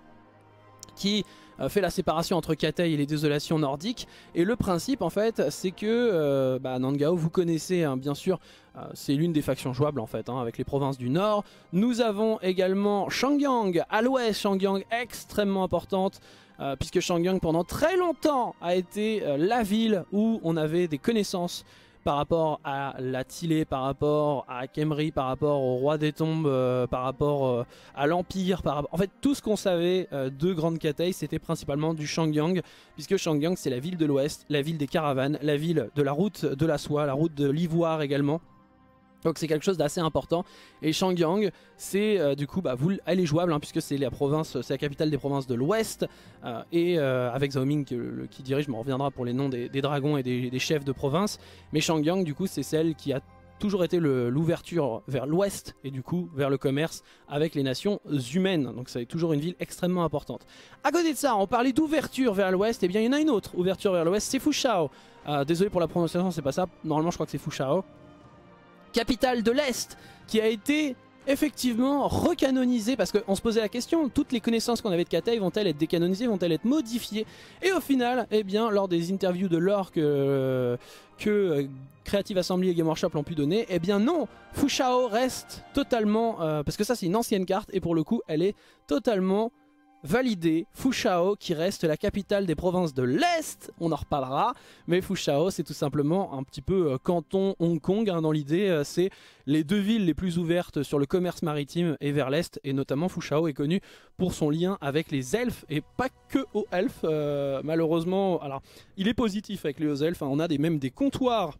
qui euh, fait la séparation entre Katei et les désolations nordiques. Et le principe, en fait, c'est que euh, bah, Nangao, vous connaissez hein, bien sûr euh, c'est l'une des factions jouables en fait, hein, avec les provinces du nord. Nous avons également Shangyang à l'ouest, Shangyang extrêmement importante, puisque Shangyang pendant très longtemps a été la ville où on avait des connaissances par rapport à la Tilée, par rapport à Khemri, par rapport au roi des tombes, euh, par rapport euh, à l'Empire, par En fait, tout ce qu'on savait euh, de Grande Cathay, c'était principalement du Shangyang, puisque Shangyang, c'est la ville de l'Ouest, la ville des caravanes, la ville de la route de la soie, la route de l'ivoire également. Donc c'est quelque chose d'assez important. Et Shangyang, c'est euh, du coup, bah, elle est jouable hein, puisque c'est la province, c'est la capitale des provinces de l'Ouest. Euh, et euh, avec Zhao Ming qui, dirige, je on reviendra pour les noms des, dragons et des, chefs de province. Mais Shangyang, du coup, c'est celle qui a toujours été l'ouverture vers l'Ouest et du coup vers le commerce avec les nations humaines. Donc c'est toujours une ville extrêmement importante. À côté de ça, on parlait d'ouverture vers l'Ouest. Et eh bien, il y en a une autre ouverture vers l'Ouest, c'est Fushao. désolé pour la prononciation, c'est pas ça. Normalement, je crois que c'est Fushao capitale de l'Est, qui a été effectivement recanonisée, parce qu'on se posait la question, toutes les connaissances qu'on avait de Katei vont-elles être décanonisées, vont-elles être modifiées Et au final, eh bien, lors des interviews de lore que, euh, Creative Assembly et Game Workshop l'ont pu donner, eh bien non, Fushao reste totalement, euh, parce que ça c'est une ancienne carte, et pour le coup, elle est totalement valider Fushao qui reste la capitale des provinces de l'Est, on en reparlera, mais Fushao c'est tout simplement un petit peu euh, canton Hong Kong hein. dans l'idée, euh, c'est les deux villes les plus ouvertes sur le commerce maritime et vers l'Est, et notamment Fushao est connu pour son lien avec les elfes, et pas que aux elfes, euh, malheureusement, alors il est positif avec les elfes, hein. on a des, même des comptoirs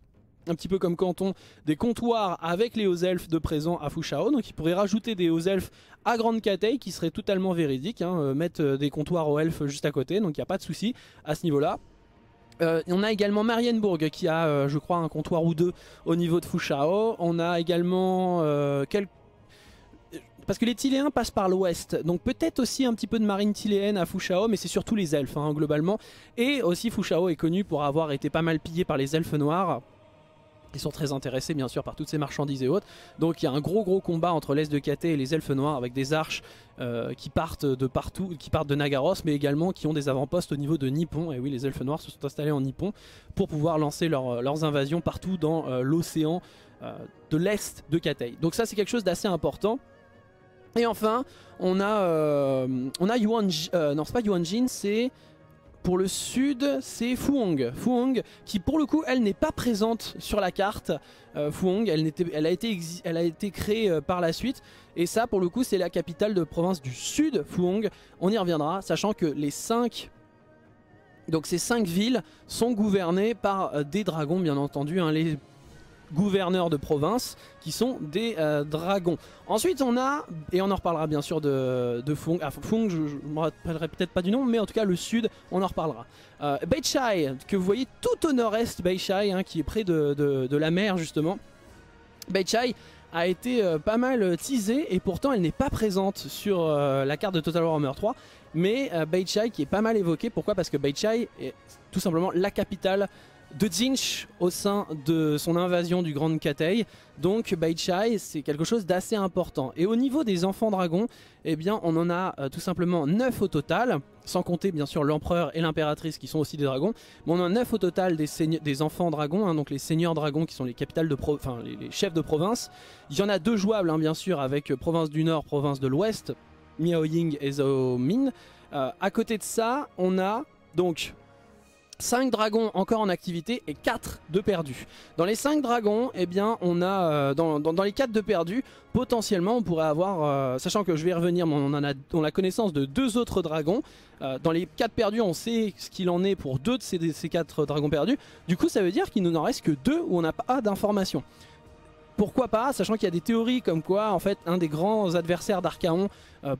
un petit peu comme Canton, des comptoirs avec les hauts elfes de présent à Fushao. Donc ils pourraient rajouter des hauts elfes à Grande Catey qui serait totalement véridique, hein, euh, mettre euh, des comptoirs aux elfes juste à côté, donc il n'y a pas de souci à ce niveau-là. Euh, on a également Marienbourg qui a, je crois, un comptoir ou deux au niveau de Fushao. On a également quelques parce que les Tiléens passent par l'ouest, donc peut-être aussi un petit peu de marine tiléenne à Fushao, mais c'est surtout les elfes hein, globalement. Et aussi Fushao est connu pour avoir été pas mal pillé par les elfes noirs. Ils sont très intéressés bien sûr par toutes ces marchandises et autres. Donc il y a un gros gros combat entre l'Est de Kate et les Elfes Noirs avec des arches euh, qui partent de partout, qui partent de Nagaros mais également qui ont des avant-postes au niveau de Nippon. Et oui les Elfes Noirs se sont installés en Nippon pour pouvoir lancer euh, leurs invasions partout dans euh, l'océan de l'Est de Katei. Donc ça c'est quelque chose d'assez important. Et enfin on a, on a Yuan... non c'est pas Yuan Jin c'est... Pour le sud, c'est Fuong. Fuong, qui pour le coup, elle n'est pas présente sur la carte. Euh, Fuong, elle, a été créée euh, par la suite. Et ça, pour le coup, c'est la capitale de province du sud, Fuong. On y reviendra, sachant que les 5... Donc ces cinq villes sont gouvernées par euh, des dragons, bien entendu. Hein, gouverneurs de province qui sont des euh, dragons. Ensuite, on a, et on en reparlera bien sûr de, de Fung, ah, Fung je ne me rappellerai peut-être pas du nom, mais en tout cas le sud, on en reparlera. Euh, Beichai, que vous voyez tout au nord-est, Beichai, hein, qui est près de, la mer justement. Beichai a été euh, pas mal euh, teasée et pourtant elle n'est pas présente sur la carte de Total War Warhammer 3 mais Beichai qui est pas mal évoqué pourquoi parce que Beichai est tout simplement la capitale de Jinch au sein de son invasion du Grand Katei. Donc Baichai, c'est quelque chose d'assez important. Et au niveau des enfants dragons, eh bien on en a euh, tout simplement 9 au total, sans compter bien sûr l'empereur et l'impératrice qui sont aussi des dragons, mais on a 9 au total des, des enfants dragons, hein, donc les seigneurs dragons qui sont les capitales de enfin les, chefs de province. Il y en a deux jouables hein, bien sûr avec euh, province du Nord, province de l'Ouest, Miaoying et Zhao Min. Euh, à côté de ça, on a donc 5 dragons encore en activité et 4 de perdus. Dans les 5 dragons, eh bien, on a, euh, dans, les 4 de perdus, potentiellement on pourrait avoir, euh, sachant que je vais y revenir, mais on en a connaissance de deux autres dragons. Euh, dans les 4 perdus, on sait ce qu'il en est pour deux de ces, ces 4 dragons perdus. Du coup, ça veut dire qu'il nous en reste que 2 où on n'a pas d'informations. Pourquoi pas, sachant qu'il y a des théories comme quoi, en fait, un des grands adversaires d'Archaon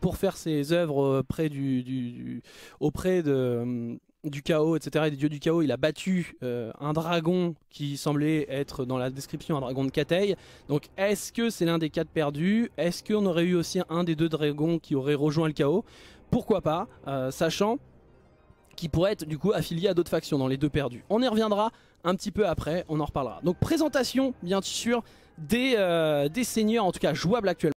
pour faire ses œuvres du auprès de hum, du chaos, etc., et des dieux du chaos, il a battu euh, un dragon qui semblait être dans la description un dragon de Katei. Donc est-ce que c'est l'un des quatre perdus Est-ce qu'on aurait eu aussi un des deux dragons qui aurait rejoint le chaos Pourquoi pas, euh, sachant qu'il pourrait être du coup affilié à d'autres factions dans les deux perdus. On y reviendra un petit peu après, on en reparlera. Donc présentation, bien sûr, des, euh, des seigneurs, en tout cas jouables actuellement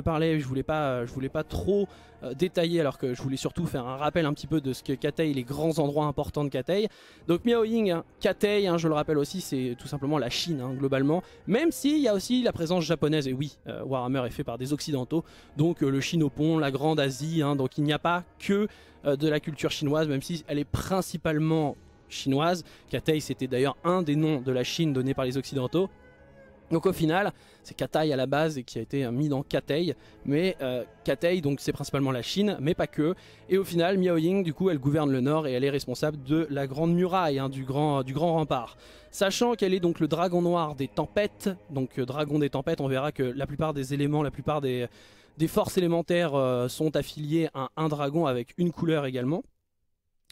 parler je voulais pas, euh, je voulais pas trop euh, détailler alors que je voulais surtout faire un rappel un petit peu de ce que Katei, les grands endroits importants de Katei. Donc Miaoying, hein, Katei, hein, je le rappelle aussi, c'est tout simplement la Chine hein, globalement, même s'il y a aussi la présence japonaise, et oui, euh, Warhammer est fait par des occidentaux, donc le le chinopon la Grande Asie, hein, donc il n'y a pas que de la culture chinoise, même si elle est principalement chinoise. Katei, c'était d'ailleurs un des noms de la Chine donné par les Occidentaux. Donc au final, c'est Katai à la base et qui a été euh, mis dans Katei, mais euh, donc c'est principalement la Chine, mais pas que. Et au final, Miao Ying du coup elle gouverne le nord et elle est responsable de la grande muraille, hein, du grand du grand rempart. Sachant qu'elle est donc le dragon noir des tempêtes, donc euh, dragon des tempêtes, on verra que la plupart des éléments, la plupart des forces élémentaires euh, sont affiliées à un dragon avec une couleur également.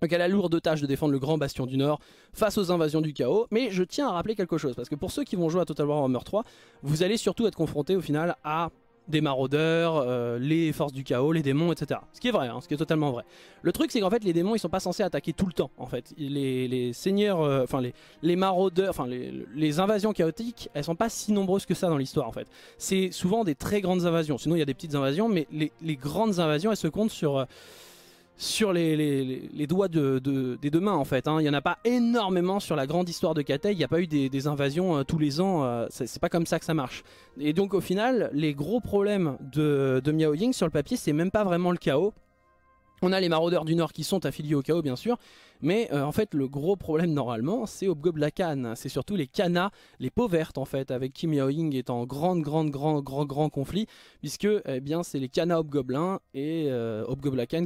Donc elle a lourde tâche de défendre le grand bastion du Nord face aux invasions du chaos. Mais je tiens à rappeler quelque chose, parce que pour ceux qui vont jouer à Total War Warhammer 3, vous allez surtout être confrontés au final à des maraudeurs, euh, les forces du chaos, les démons, etc. Ce qui est vrai, hein, ce qui est totalement vrai. Le truc, c'est qu'en fait, les démons, ils sont pas censés attaquer tout le temps, en fait. Les, seigneurs, euh, enfin, les, les, maraudeurs, enfin, les, les, invasions chaotiques, elles sont pas si nombreuses que ça dans l'histoire, en fait. C'est souvent des très grandes invasions. Sinon, il y a des petites invasions, mais les, grandes invasions, elles se comptent sur... Euh, sur les, doigts de, des deux mains en fait. Hein. Il n'y en a pas énormément sur la grande histoire de Cathay, il n'y a pas eu des, invasions euh, tous les ans, euh, ce c'est pas comme ça que ça marche. Et donc au final, les gros problèmes de, de Miao Ying sur le papier, c'est même pas vraiment le chaos. On a les maraudeurs du Nord qui sont affiliés au chaos bien sûr, mais euh, en fait, le gros problème normalement, c'est Obgoblacan. C'est surtout les canas, les peaux vertes en fait, avec Kim Yao-ying est en grand grand grand, grand, grand conflit, puisque eh bien c'est les canas Obgoblins et euh,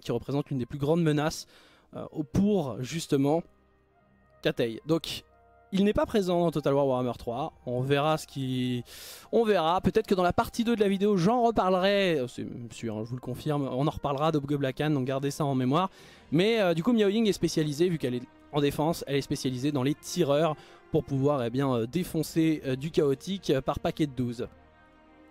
qui représentent l'une des plus grandes menaces euh, pour justement Katei. Donc il n'est pas présent dans Total War Warhammer 3. On verra ce qui... On verra. Peut-être que dans la partie 2 de la vidéo, j'en reparlerai. Euh, c'est sûr, hein, je vous le confirme. On en reparlera can donc gardez ça en mémoire. Mais euh, du coup, Miao Ying est spécialisée, vu qu'elle est en défense, elle est spécialisée dans les tireurs pour pouvoir eh bien, euh, défoncer du chaotique par paquet de 12.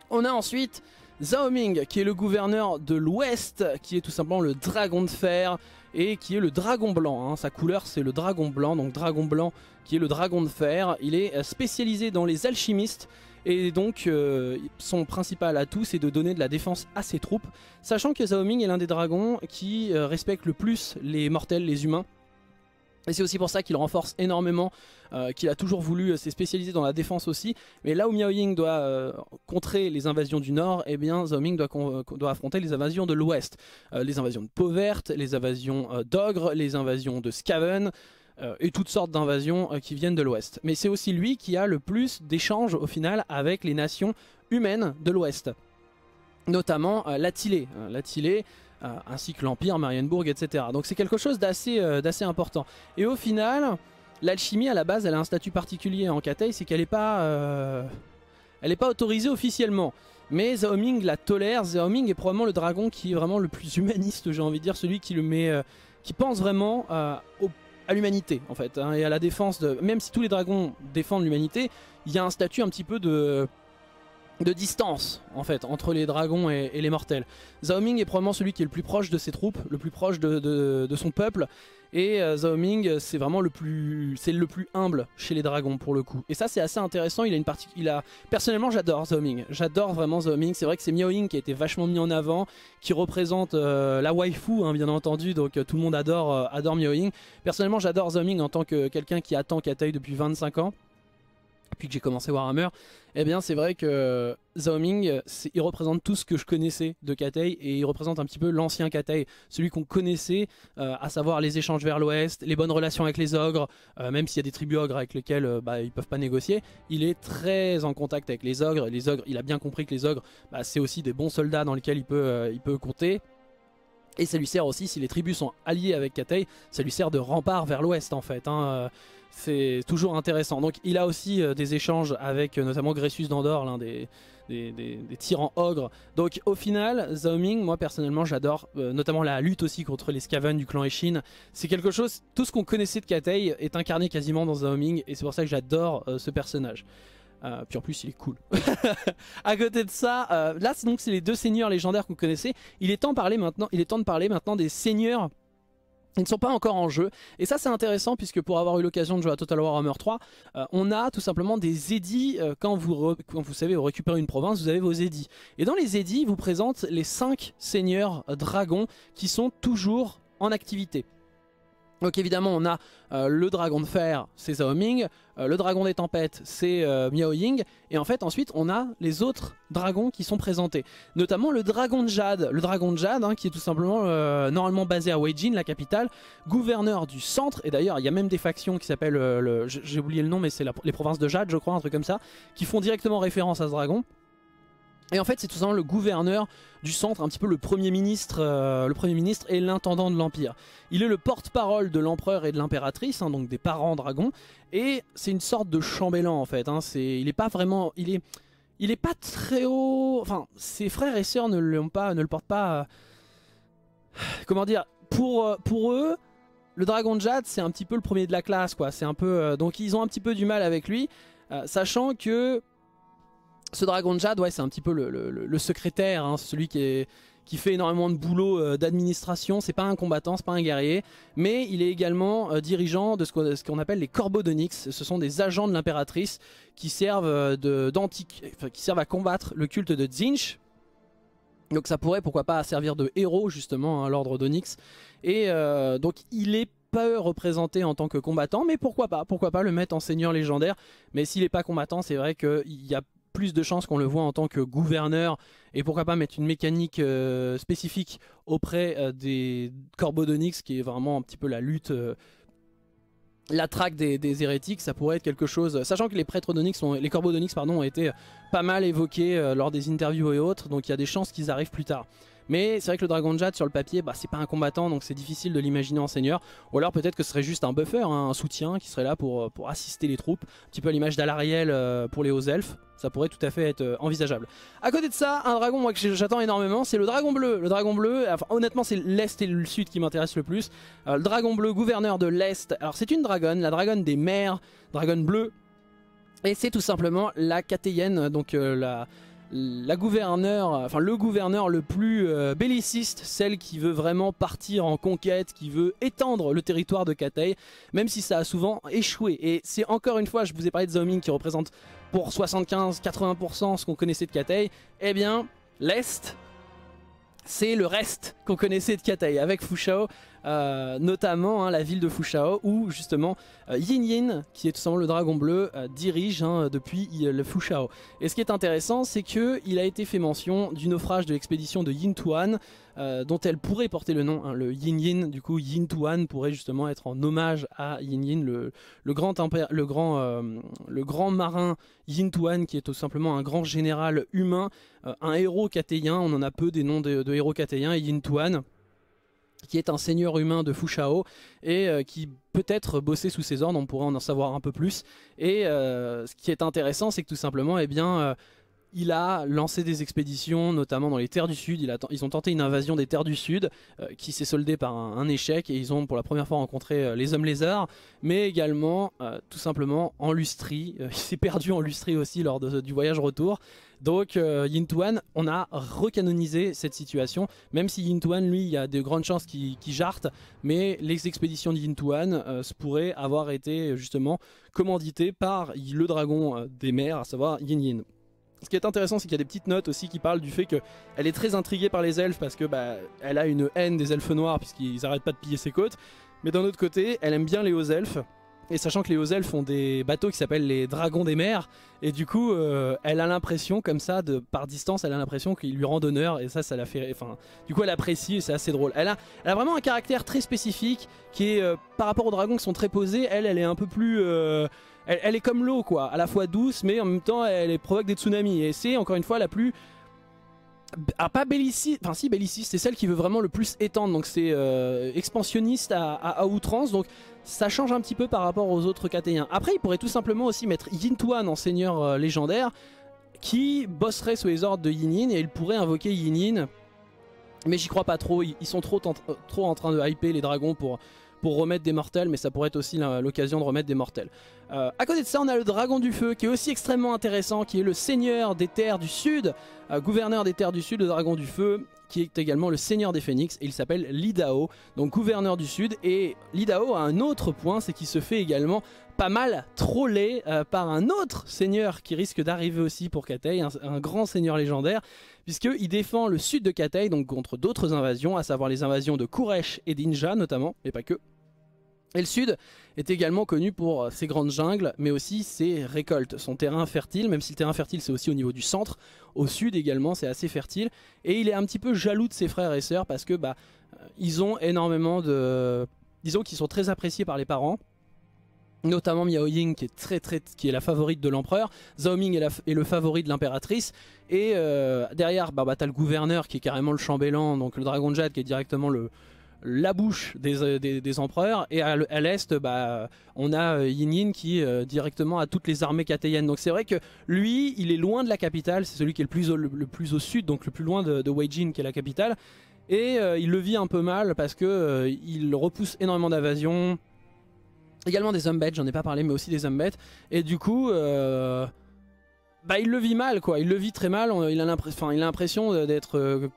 On a ensuite Zhao qui est le gouverneur de l'Ouest, qui est tout simplement le dragon de fer, et qui est le dragon blanc. Hein. Sa couleur c'est le dragon blanc, donc dragon blanc qui est le dragon de fer. Il est euh, spécialisé dans les alchimistes et donc euh, son principal atout c'est de donner de la défense à ses troupes, sachant que Zhao est l'un des dragons qui euh, respecte le plus les mortels, les humains. Et c'est aussi pour ça qu'il renforce énormément, euh, qu'il a toujours voulu, euh, s'est spécialisé dans la défense aussi. Mais là où Miao Ying doit euh, contrer les invasions du nord, eh bien Zhao Ming doit, affronter les invasions de l'ouest. les invasions de peau les invasions d'ogre, les invasions de Skaven, et toutes sortes d'invasions qui viennent de l'ouest. Mais c'est aussi lui qui a le plus d'échanges au final avec les nations humaines de l'ouest notamment euh, euh, ainsi que l'Empire, Marienbourg, etc. Donc c'est quelque chose euh, d'assez important. Et au final, l'alchimie à la base, elle a un statut particulier en Cathay, c'est qu'elle n'est pas, euh, elle pas autorisée officiellement. Mais Ming la tolère. Zaoming est probablement le dragon qui est vraiment le plus humaniste, j'ai envie de dire, celui qui le met, qui pense vraiment à l'humanité en fait hein, et à la défense de. Même si tous les dragons défendent l'humanité, il y a un statut un petit peu de de distance en fait entre les dragons et, les mortels. Zhao est probablement celui qui est le plus proche de ses troupes, le plus proche de, son peuple. Et euh, c'est vraiment le plus, c'est le plus humble chez les dragons pour le coup. Et ça c'est assez intéressant. Il a une partie, il a personnellement j'adore Zhao J'adore vraiment Zhao C'est vrai que c'est Miao qui a été vachement mis en avant, qui représente euh, la waifu hein, bien entendu. Donc euh, tout le monde adore euh, adore Miao Personnellement j'adore Zhao en tant que quelqu'un qui attend Katei depuis 25 ans depuis que j'ai commencé Warhammer, eh bien c'est vrai que euh, Zhao il représente tout ce que je connaissais de Katei et il représente un petit peu l'ancien Katei, celui qu'on connaissait, euh, à savoir les échanges vers l'ouest, les bonnes relations avec les ogres, euh, même s'il y a des tribus ogres avec lesquelles ils bah, ils peuvent pas négocier, il est très en contact avec les ogres, les ogres, il a bien compris que les ogres, bah, c'est aussi des bons soldats dans lesquels il peut, il peut compter, et ça lui sert aussi, si les tribus sont alliées avec Katei, ça lui sert de rempart vers l'ouest en fait. Hein, c'est toujours intéressant. Donc il a aussi euh, des échanges avec euh, notamment Gressus d'Andorre, l'un des, des, tyrans ogres. Donc au final, Zaoming, moi personnellement j'adore, euh, notamment la lutte aussi contre les Skaven du clan Eshin. C'est quelque chose, tout ce qu'on connaissait de Katei est incarné quasiment dans Zaoming et c'est pour ça que j'adore ce personnage. puis en plus, il est cool. à côté de ça, là, donc c'est les deux seigneurs légendaires qu'on connaissait. Il est temps de parler maintenant. Il est temps de parler maintenant des seigneurs ils ne sont pas encore en jeu. Et ça c'est intéressant puisque pour avoir eu l'occasion de jouer à Total Warhammer 3, euh, on a tout simplement des édits. Euh, quand, vous quand vous savez, vous récupérez une province, vous avez vos édits. Et dans les édits, ils vous présentent les 5 seigneurs euh, dragons qui sont toujours en activité. Donc évidemment on a euh, le dragon de fer, c'est Zhao euh, le dragon des tempêtes, c'est euh, Miao Ying, et en fait ensuite on a les autres dragons qui sont présentés, notamment le dragon de Jade, le dragon de Jade hein, qui est tout simplement normalement basé à Weijin, la capitale, gouverneur du centre, et d'ailleurs il y a même des factions qui s'appellent, j'ai oublié le nom mais c'est les provinces de Jade je crois, un truc comme ça, qui font directement référence à ce dragon, et en fait, c'est tout simplement le gouverneur du centre, un petit peu le premier ministre, euh, le premier ministre et l'intendant de l'empire. Il est le porte-parole de l'empereur et de l'impératrice, hein, donc des parents dragons, et c'est une sorte de chambellan en fait. Hein. il est pas vraiment, il est, il est pas très haut. Enfin, ses frères et sœurs ne pas, ne le portent pas. Euh, comment dire Pour euh, pour eux, le dragon de jade, c'est un petit peu le premier de la classe, quoi. C'est un peu, donc ils ont un petit peu du mal avec lui, sachant que ce dragon de jade, ouais, c'est un petit peu le, secrétaire, hein, celui qui, fait énormément de boulot euh, d'administration. C'est pas un combattant, c'est pas un guerrier, mais il est également euh, dirigeant de ce qu'on appelle les corbeaux d'onyx. Ce sont des agents de l'impératrice qui servent euh, de enfin, qui servent à combattre le culte de Zinch. Donc ça pourrait, pourquoi pas, servir de héros justement hein, à l'ordre d'onyx. Et donc il est pas représenté en tant que combattant, mais pourquoi pas Pourquoi pas le mettre en seigneur légendaire Mais s'il n'est pas combattant, c'est vrai qu'il y a de chances qu'on le voit en tant que gouverneur et pourquoi pas mettre une mécanique euh, spécifique auprès euh, des corbeaux d'Onyx qui est vraiment un petit peu la lutte euh, la traque des, hérétiques, ça pourrait être quelque chose. Sachant que les prêtres d'Onyx, les corbeaux d'Onyx, pardon, ont été pas mal évoqués lors des interviews et autres, donc il y a des chances qu'ils arrivent plus tard. Mais c'est vrai que le Dragon Jade sur le papier, bah, c'est pas un combattant, donc c'est difficile de l'imaginer en seigneur. Ou alors peut-être que ce serait juste un buffer, hein, un soutien qui serait là pour, euh, pour assister les troupes, un petit peu à l'image d'Alariel euh, pour les hauts elfes. Ça pourrait tout à fait être euh, envisageable. À côté de ça, un dragon moi que j'attends énormément, c'est le dragon bleu. Le dragon bleu, enfin, honnêtement c'est l'est et le sud qui m'intéressent le plus. le dragon bleu, gouverneur de l'est. Alors c'est une dragonne, la dragonne des mers, dragon bleu. Et c'est tout simplement la Catéienne, donc la, la gouverneur, enfin le gouverneur le plus euh, belliciste, celle qui veut vraiment partir en conquête, qui veut étendre le territoire de Katei, même si ça a souvent échoué. Et c'est encore une fois, je vous ai parlé de Zoming qui représente pour 75-80% ce qu'on connaissait de Katei, eh bien l'Est, c'est le reste qu'on connaissait de Katei avec Fushao, euh, notamment hein, la ville de Fushao où justement euh, Yin Yin, qui est tout simplement le dragon bleu, euh, dirige hein, depuis le Fushao. Et ce qui est intéressant, c'est qu'il a été fait mention du naufrage de l'expédition de Yin Tuan, dont elle pourrait porter le nom, hein, le Yin Yin, du coup Yin Tuan pourrait justement être en hommage à Yin Yin, le, grand, marin Yin Tuan, qui est tout simplement un grand général humain, un héros catéien, on en a peu des noms de, héros cathéens et Yin Tuan qui est un seigneur humain de Fushao et euh, qui peut-être bossait sous ses ordres, on pourra en en savoir un peu plus. Et euh, ce qui est intéressant, c'est que tout simplement, eh bien, euh, il a lancé des expéditions, notamment dans les terres du Sud. ils ont tenté une invasion des terres du Sud, qui s'est soldée par un, échec, et ils ont pour la première fois rencontré les hommes lézards, mais également, tout simplement, en Lustrie. il s'est perdu en Lustrie aussi lors du voyage retour. Donc euh, Yin Tuan, on a recanonisé cette situation, même si Yin Tuan, lui, il y a de grandes chances qu'il jarte, mais les expéditions de Yin Tuan euh, pourraient avoir été justement commanditées par le dragon euh, des mers, à savoir Yin Yin. Ce qui est intéressant, c'est qu'il y a des petites notes aussi qui parlent du fait qu'elle est très intriguée par les elfes parce que bah, elle a une haine des elfes noirs puisqu'ils n'arrêtent pas de piller ses côtes. Mais d'un autre côté, elle aime bien les hauts elfes et sachant que les hauts font des bateaux qui s'appellent les Dragons des Mers, et du coup, euh, elle a l'impression, comme ça, de par distance, elle a l'impression qu'il lui rend honneur, et ça, ça la fait. Enfin, du coup, elle apprécie, et c'est assez drôle. Elle a, elle a vraiment un caractère très spécifique, qui est euh, par rapport aux dragons qui sont très posés, elle, elle est un peu plus. Euh, elle, elle, est comme l'eau, quoi, à la fois douce, mais en même temps, elle provoque des tsunamis. Et c'est encore une fois la plus ah, pas Bellissi, enfin si Bellissi, c'est celle qui veut vraiment le plus étendre, donc c'est euh, expansionniste à, outrance, donc ça change un petit peu par rapport aux autres cathéens Après, il pourrait tout simplement aussi mettre Yin Tuan en seigneur euh, légendaire, qui bosserait sous les ordres de Yin et il pourrait invoquer Yinin, mais j'y crois pas trop, ils, sont trop, euh, trop en train de hyper les dragons pour, pour remettre des mortels, mais ça pourrait être aussi l'occasion de remettre des mortels. Euh, à côté de ça, on a le dragon du feu qui est aussi extrêmement intéressant, qui est le seigneur des terres du sud, euh, gouverneur des terres du sud, le dragon du feu, qui est également le seigneur des phénix, il s'appelle Lidao, donc gouverneur du sud. Et Lidao a un autre point, c'est qu'il se fait également pas mal troller euh, par un autre seigneur qui risque d'arriver aussi pour Katei, un, grand seigneur légendaire, puisqu'il défend le sud de Katei, donc contre d'autres invasions, à savoir les invasions de Kuresh et d'Inja notamment, mais pas que. Et le sud est également connu pour euh, ses grandes jungles, mais aussi ses récoltes, son terrain fertile, même si le terrain fertile c'est aussi au niveau du centre, au sud également c'est assez fertile, et il est un petit peu jaloux de ses frères et sœurs parce que bah euh, ils ont énormément de... disons qu'ils sont très appréciés par les parents, notamment Miao Ying qui est très très qui est la favorite de l'empereur, Zhao est, le favori de l'impératrice et euh, derrière bah, bah, t'as le gouverneur qui est carrément le chambellan donc le dragon de jade qui est directement le, la bouche euh, des, empereurs et à, l'est bah, on a euh, Yin Yin qui euh, directement a toutes les armées cathayennes. donc c'est vrai que lui il est loin de la capitale c'est celui qui est le plus, au, sud donc le plus loin de, Weijin qui est la capitale et il le vit un peu mal parce que il repousse énormément d'invasions également des hommes bêtes j'en ai pas parlé mais aussi des hommes bêtes et du coup bah il le vit mal quoi il le vit très mal il a l'impression d'être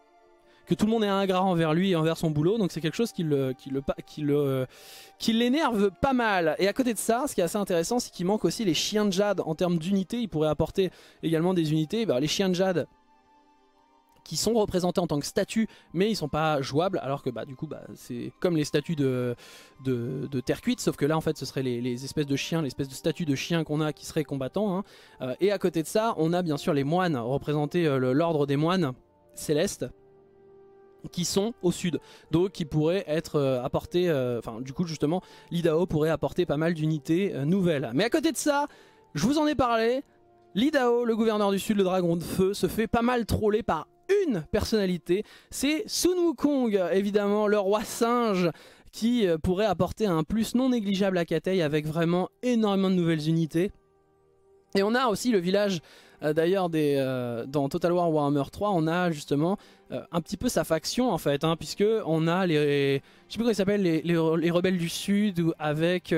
que tout le monde est ingrat envers lui et envers son boulot. Donc c'est quelque chose qui le, qui le, qui le, l'énerve pas mal. Et à côté de ça, ce qui est assez intéressant, c'est qu'il manque aussi les chiens de jade en termes d'unité, Il pourrait apporter également des unités. Bah, les chiens de jade qui sont représentés en tant que statues, mais ils sont pas jouables, alors que bah du coup bah c'est comme les statues de, de, terre cuite, sauf que là en fait ce serait les, espèces de chiens, l'espèce de statues de chiens qu'on a qui seraient combattants. Hein. Euh, et à côté de ça, on a bien sûr les moines, représentés euh, l'ordre des moines célestes, qui sont au sud, donc qui pourraient être euh, apportés, euh, enfin du coup justement l'IDAO pourrait apporter pas mal d'unités euh, nouvelles. Mais à côté de ça, je vous en ai parlé, l'IDAO, le gouverneur du sud, le dragon de feu, se fait pas mal troller par une personnalité, c'est Sun Wukong, évidemment, le roi singe, qui pourrait apporter un plus non négligeable à Katei avec vraiment énormément de nouvelles unités. Et on a aussi le village euh, d'ailleurs, euh, dans Total War Warhammer 3, on a justement euh, un petit peu sa faction en fait, hein, puisque on a les, je sais plus comment ils s'appellent, les, rebelles du Sud avec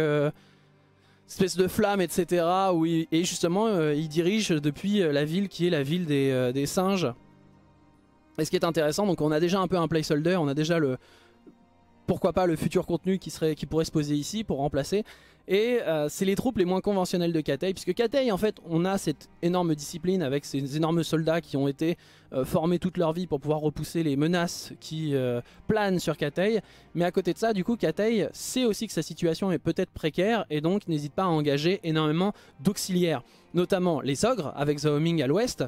espèce de flamme, etc. Où et justement, ils il depuis la ville qui est la ville des, singes. Et ce qui est intéressant, donc on a déjà un peu un placeholder, on a déjà le pourquoi pas le futur contenu qui serait qui pourrait se poser ici pour remplacer. Et euh, c'est les troupes les moins conventionnelles de Katei, puisque Katei, en fait, on a cette énorme discipline avec ces énormes soldats qui ont été euh, formés toute leur vie pour pouvoir repousser les menaces qui euh, planent sur Katei. Mais à côté de ça, du coup, Katei sait aussi que sa situation est peut-être précaire et donc n'hésite pas à engager énormément d'auxiliaires, notamment les ogres avec Zaoming à l'ouest.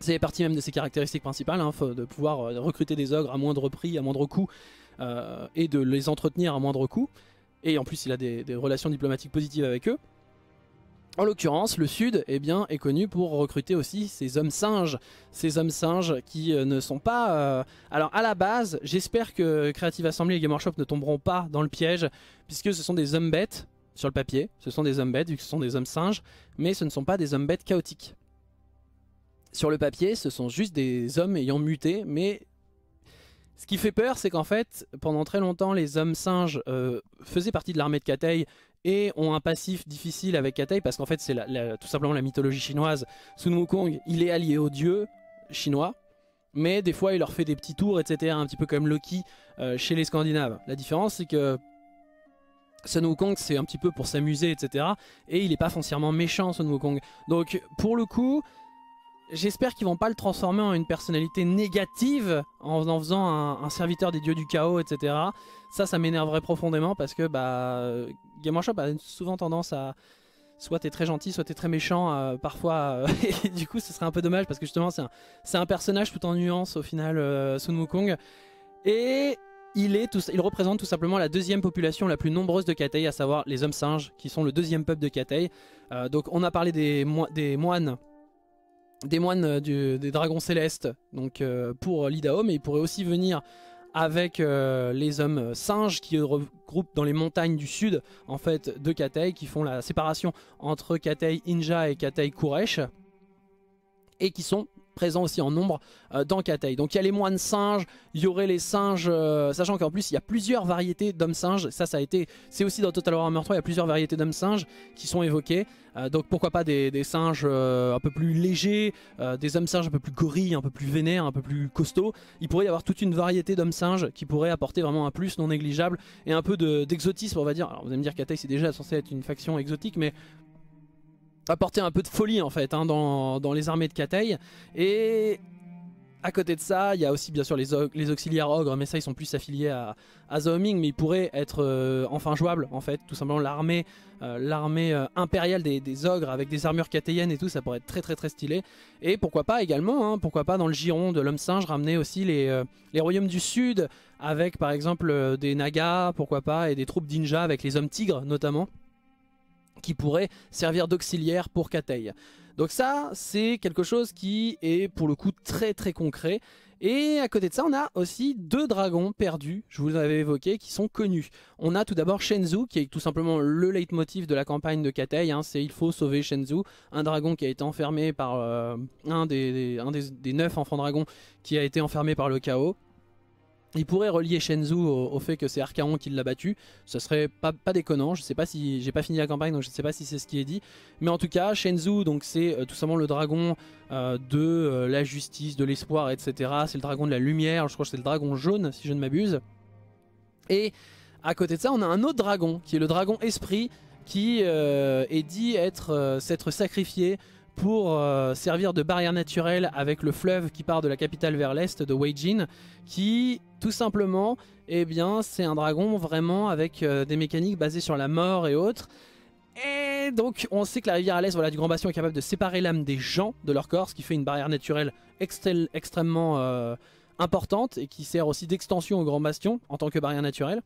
C'est partie même de ses caractéristiques principales, hein, de pouvoir recruter des ogres à moindre prix, à moindre coût, et de les entretenir à moindre coût et en plus il a des, relations diplomatiques positives avec eux. En l'occurrence, le Sud est eh bien, est connu pour recruter aussi ces hommes singes. Ces hommes singes qui euh, ne sont pas... Euh, alors à la base, j'espère que Creative Assembly et Game Workshop ne tomberont pas dans le piège, puisque ce sont des hommes bêtes, sur le papier, ce sont des hommes bêtes, vu que ce sont des hommes singes, mais ce ne sont pas des hommes bêtes chaotiques. Sur le papier, ce sont juste des hommes ayant muté, mais ce qui fait peur, c'est qu'en fait, pendant très longtemps, les hommes singes euh, faisaient partie de l'armée de Katei et ont un passif difficile avec Katei parce qu'en fait, c'est tout simplement la mythologie chinoise. Sun Wukong, il est allié aux dieux chinois, mais des fois, il leur fait des petits tours, etc., un petit peu comme Loki euh, chez les Scandinaves. La différence, c'est que Sun Wukong, c'est un petit peu pour s'amuser, etc., et il n'est pas foncièrement méchant, Sun Wukong. Donc, pour le coup, J'espère qu'ils vont pas le transformer en une personnalité négative en en faisant un, serviteur des dieux du chaos, etc. Ça, ça m'énerverait profondément parce que bah, Game Shop a souvent tendance à soit t'es très gentil, soit t'es très méchant euh, parfois. Euh, et du coup, ce serait un peu dommage parce que justement, c'est un, personnage tout en nuance au final, euh, Sun Wukong. Et il, est il représente tout simplement la deuxième population la plus nombreuse de Katei, à savoir les hommes singes, qui sont le deuxième peuple de Katei. donc on a parlé des moines des moines euh, des dragons célestes donc euh, pour euh, l'Idao mais ils pourraient aussi venir avec les hommes singes qui regroupent dans les montagnes du sud en fait de Katei qui font la séparation entre Katei Inja et Katei Kuresh et qui sont présent aussi en nombre euh, dans Katei. Donc il y a les moines singes, il y aurait les singes, euh, sachant qu'en plus il y a plusieurs variétés d'hommes singes, ça ça a été, c'est aussi dans Total Warhammer 3, il y a plusieurs variétés d'hommes singes qui sont évoquées, euh, donc pourquoi pas des, singes un peu plus légers, des hommes singes un peu plus gorilles, un peu plus vénères, un peu plus costauds, il pourrait y avoir toute une variété d'hommes singes qui pourrait apporter vraiment un plus non négligeable et un peu d'exotisme on va dire, alors vous allez me dire Katei c'est déjà censé être une faction exotique mais apporter un peu de folie en fait hein, dans, les armées de Katei. Et à côté de ça, il y a aussi bien sûr les, les auxiliaires ogres, mais ça ils sont plus affiliés à, à mais ils pourraient être euh, enfin jouables en fait, tout simplement l'armée euh, euh, impériale des, ogres avec des armures kateiennes et tout, ça pourrait être très très très stylé. Et pourquoi pas également, hein, pourquoi pas dans le giron de l'homme singe ramener aussi les, royaumes du sud avec par exemple des nagas, pourquoi pas, et des troupes ninja avec les hommes tigres notamment qui pourrait servir d'auxiliaire pour Katei. Donc ça, c'est quelque chose qui est pour le coup très très concret. Et à côté de ça, on a aussi deux dragons perdus, je vous avais évoqué, qui sont connus. On a tout d'abord Shenzhou, qui est tout simplement le leitmotiv de la campagne de Katei, hein. c'est il faut sauver Shenzhou, un dragon qui a été enfermé par euh, un, des, un des neuf enfants dragons qui a été enfermé par le chaos. Il pourrait relier Shenzhou au, fait que c'est Archaon qui l'a battu. Ce serait pas, déconnant. Je sais pas si j'ai pas fini la campagne, donc je sais pas si c'est ce qui est dit. Mais en tout cas, Shenzhou, donc c'est euh, tout simplement le dragon euh, de euh, la justice, de l'espoir, etc. C'est le dragon de la lumière. Je crois que c'est le dragon jaune, si je ne m'abuse. Et à côté de ça, on a un autre dragon qui est le dragon esprit, qui est dit être s'être sacrifié pour euh, servir de barrière naturelle avec le fleuve qui part de la capitale vers l'est de Weijin, qui tout simplement, eh bien, c'est un dragon vraiment avec euh, des mécaniques basées sur la mort et autres. Et donc, on sait que la rivière à l'est voilà, du Grand Bastion est capable de séparer l'âme des gens de leur corps, ce qui fait une barrière naturelle extrêmement euh, importante et qui sert aussi d'extension au Grand Bastion en tant que barrière naturelle.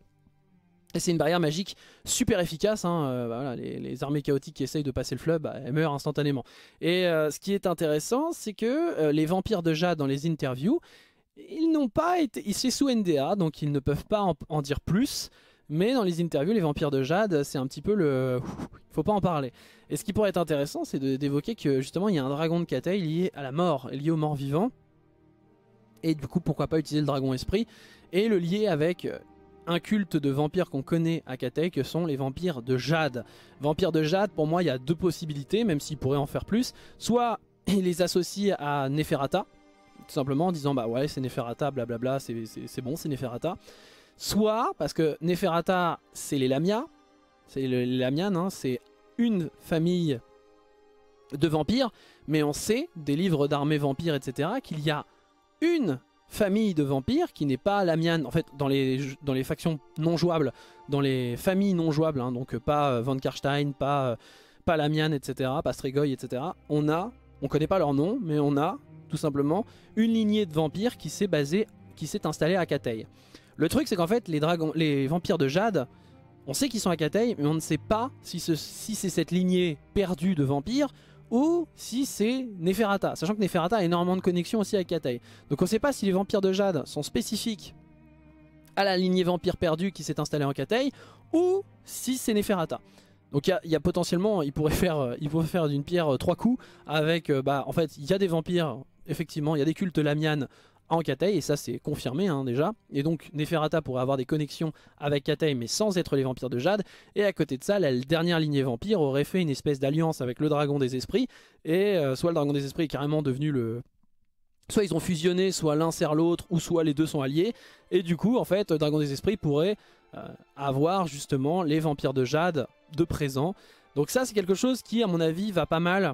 Et c'est une barrière magique super efficace. Hein, euh, bah les, armées chaotiques qui essayent de passer le fleuve, bah, elles meurent instantanément. Et euh, ce qui est intéressant, c'est que euh, les vampires de Jade dans les interviews, ils n'ont pas été... Ils sont sous NDA, donc ils ne peuvent pas en, dire plus. Mais dans les interviews, les vampires de Jade, c'est un petit peu le... Il faut pas en parler. Et ce qui pourrait être intéressant, c'est d'évoquer que justement, il y a un dragon de Katei lié à la mort, lié aux morts vivants. Et du coup, pourquoi pas utiliser le dragon esprit et le lier avec un culte de vampires qu'on connaît à Katei que sont les vampires de jade. Vampires de jade, pour moi, il y a deux possibilités, même s'il pourrait en faire plus. Soit ils les associent à Neferata, tout simplement en disant bah ouais, c'est Neferata, blablabla, c'est bon, c'est Neferata. Soit, parce que Neferata, c'est les Lamia, c'est les Lamian, hein, c'est une famille de vampires, mais on sait des livres d'armées vampires, etc., qu'il y a une famille de vampires qui n'est pas la mienne. En fait, dans les, dans les factions non jouables, dans les familles non jouables, hein, donc euh, pas euh, Van Karstein, pas, euh, pas la mienne, etc., pas Strigoi, etc., on a, on connaît pas leur nom, mais on a tout simplement une lignée de vampires qui s'est basée, qui s'est installée à Katei. Le truc, c'est qu'en fait, les, dragons, les vampires de Jade, on sait qu'ils sont à Katei, mais on ne sait pas si c'est cette lignée perdue de vampires ou si c'est Neferata, sachant que Neferata a énormément de connexion aussi avec Katei. Donc on ne sait pas si les vampires de Jade sont spécifiques à la lignée vampire perdue qui s'est installée en Katei, ou si c'est Neferata. Donc il y, a potentiellement, il pourrait faire, euh, il faire d'une pierre euh, trois coups avec, euh, bah en fait il y a des vampires, effectivement, il y a des cultes lamianes en Katei, et ça c'est confirmé hein, déjà. Et donc Neferata pourrait avoir des connexions avec Katei, mais sans être les vampires de Jade. Et à côté de ça, la dernière lignée vampire aurait fait une espèce d'alliance avec le dragon des esprits, et euh, soit le dragon des esprits est carrément devenu le, soit ils ont fusionné, soit l'un sert l'autre, ou soit les deux sont alliés. Et du coup, en fait, Dragon des Esprits pourrait euh, avoir justement les vampires de Jade de présent. Donc ça, c'est quelque chose qui, à mon avis, va pas mal